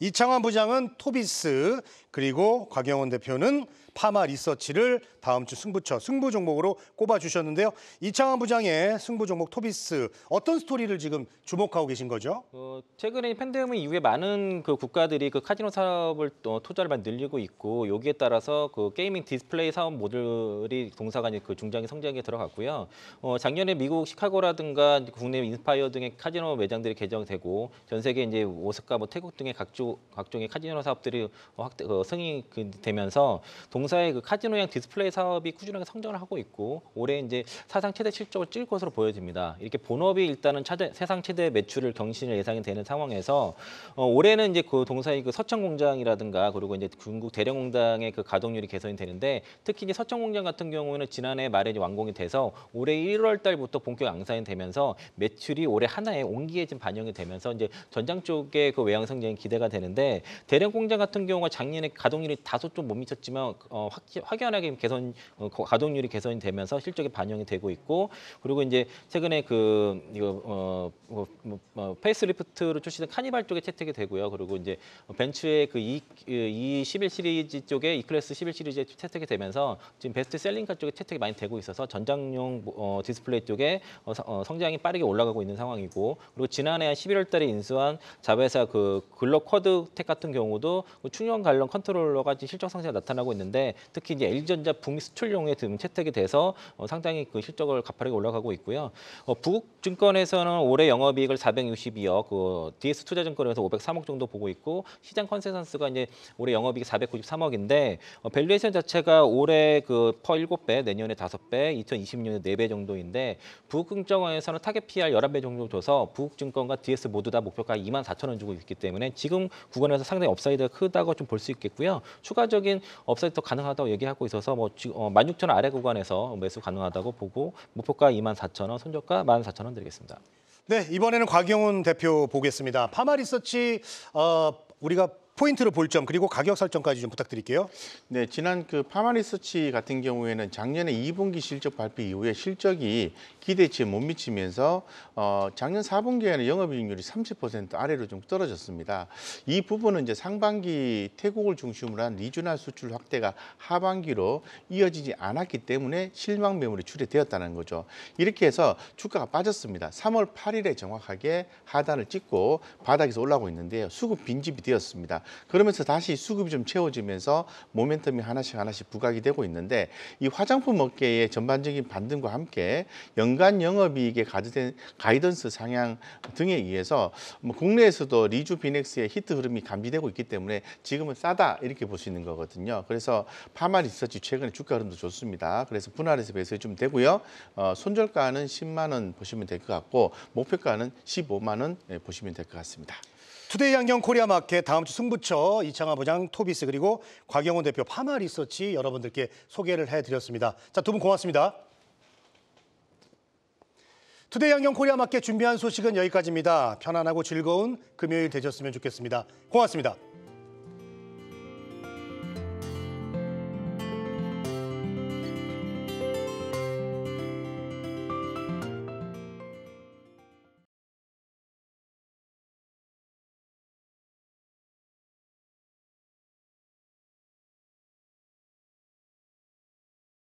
이창환 부장은 토비스, 그리고 곽영원 대표는 파마 리서치를 다음 주 승부처 승부 종목으로 꼽아 주셨는데요. 이창환 부장의 승부 종목 토비스 어떤 스토리를 지금 주목하고 계신 거죠? 어, 최근에 팬데믹 이후에 많은 그 국가들이 그 카지노 사업을 또 투자를 많이 늘리고 있고 여기에 따라서 그 게이밍 디스플레이 사업 모델이 동사관이 그 중장기 성장에 들어갔고요. 어, 작년에 미국 시카고라든가 국내 인스파이어 등의 카지노 매장들이 개정되고전 세계 이제 오스카 뭐 태국 등의 각종 각종의 카지노 사업들이 확대, 어, 승인되면서 동 공사의 그 카지노형 디스플레이 사업이 꾸준하게 성장을 하고 있고 올해 이제 사상 최대 실적을 찍을 것으로 보여집니다. 이렇게 본업이 일단은 차대, 세상 최대 매출을 경신을 예상이 되는 상황에서 어, 올해는 이제 그 동사의 그 서천 공장이라든가 그리고 이제 중국 대령 공장의 그 가동률이 개선이 되는데 특히 이제 서천 공장 같은 경우에는 지난해 말에 이제 완공이 돼서 올해 1월 달부터 본격 양산이 되면서 매출이 올해 하나의 온기에 좀 반영이 되면서 이제 전장 쪽에그 외양 성장이 기대가 되는데 대령 공장 같은 경우가 작년에 가동률이 다소 좀 못 미쳤지만 그 어, 확, 연하게 개선 어, 가동률이 개선이 되면서 실적에 반영이 되고 있고 그리고 이제 최근에 그 이거 어, 뭐, 뭐, 뭐 페이스리프트로 출시된 카니발 쪽에 채택이 되고요. 그리고 이제 벤츠의 그이 이11 시리즈 쪽에 이 클래스 11 시리즈에 채택이 되면서 지금 베스트셀링카 쪽에 채택이 많이 되고 있어서 전장용 어, 디스플레이 쪽에 어, 어, 성장이 빠르게 올라가고 있는 상황이고 그리고 지난해 한 11월 달에 인수한 자회사 그 글로쿼드텍 같은 경우도 충전 관련 컨트롤러가 실적 상세가 나타나고 있는데 있는데 특히 이제 LG전자 북미 수출용에 드등 채택이 돼서 어, 상당히 그 실적을 가파르게 올라가고 있고요. 어, 북증권에서는 올해 영업이익을 462억, 그 DS 투자증권에서 503억 정도 보고 있고 시장 컨센서스가 이제 올해 영업이익 493억인데 어, 밸류에이션 자체가 올해 그 퍼 7배, 내년에 5배, 2020년에 4배 정도인데 북증권에서는 타겟 PR 11배 정도 줘서 북증권과 DS 모두 다 목표가 2만 4천 원 주고 있기 때문에 지금 구간에서 상당히 업사이드가 크다고 좀 볼 수 있겠고요. 추가적인 업사이드 가능하다고 얘기하고 있어서 뭐 어, 16,000원 아래 구간에서 매수 가능하다고 보고 목표가 24,000원, 손절가 14,000원 드리겠습니다. 네, 이번에는 곽영훈 대표 보겠습니다. 파마리서치 어, 우리가 포인트로 볼 점 그리고 가격 설정까지 좀 부탁드릴게요. 네, 지난 그 파마리서치 같은 경우에는 작년에 2분기 실적 발표 이후에 실적이 기대치에 못 미치면서 어, 작년 4분기에는 영업이익률이 30% 아래로 좀 떨어졌습니다. 이 부분은 이제 상반기 태국을 중심으로 한 리주널 수출 확대가 하반기로 이어지지 않았기 때문에 실망 매물이 출해되었다는 거죠. 이렇게 해서 주가가 빠졌습니다. 3월 8일에 정확하게 하단을 찍고 바닥에서 올라오고 있는데요. 수급 빈집이 되었습니다. 그러면서 다시 수급이 좀 채워지면서 모멘텀이 하나씩 하나씩 부각이 되고 있는데 이 화장품 업계의 전반적인 반등과 함께 연간 영업이익의 가드된 가이던스 상향 등에 의해서 뭐 국내에서도 리주 비넥스의 히트 흐름이 감지되고 있기 때문에 지금은 싸다 이렇게 볼 수 있는 거거든요. 그래서 파마 리서치 최근에 주가 흐름도 좋습니다. 그래서 분할해서 배수해 주면 되고요. 어, 손절가는 10만 원 보시면 될 것 같고 목표가는 15만 원 예, 보시면 될 것 같습니다. 투데이 양경 코리아 마켓 다음 주 승부처 이창하 부장 토비스 그리고 곽영호 대표 파마 리서치 여러분들께 소개를 해드렸습니다. 자, 두 분 고맙습니다. 투데이 양경 코리아 마켓 준비한 소식은 여기까지입니다. 편안하고 즐거운 금요일 되셨으면 좋겠습니다. 고맙습니다.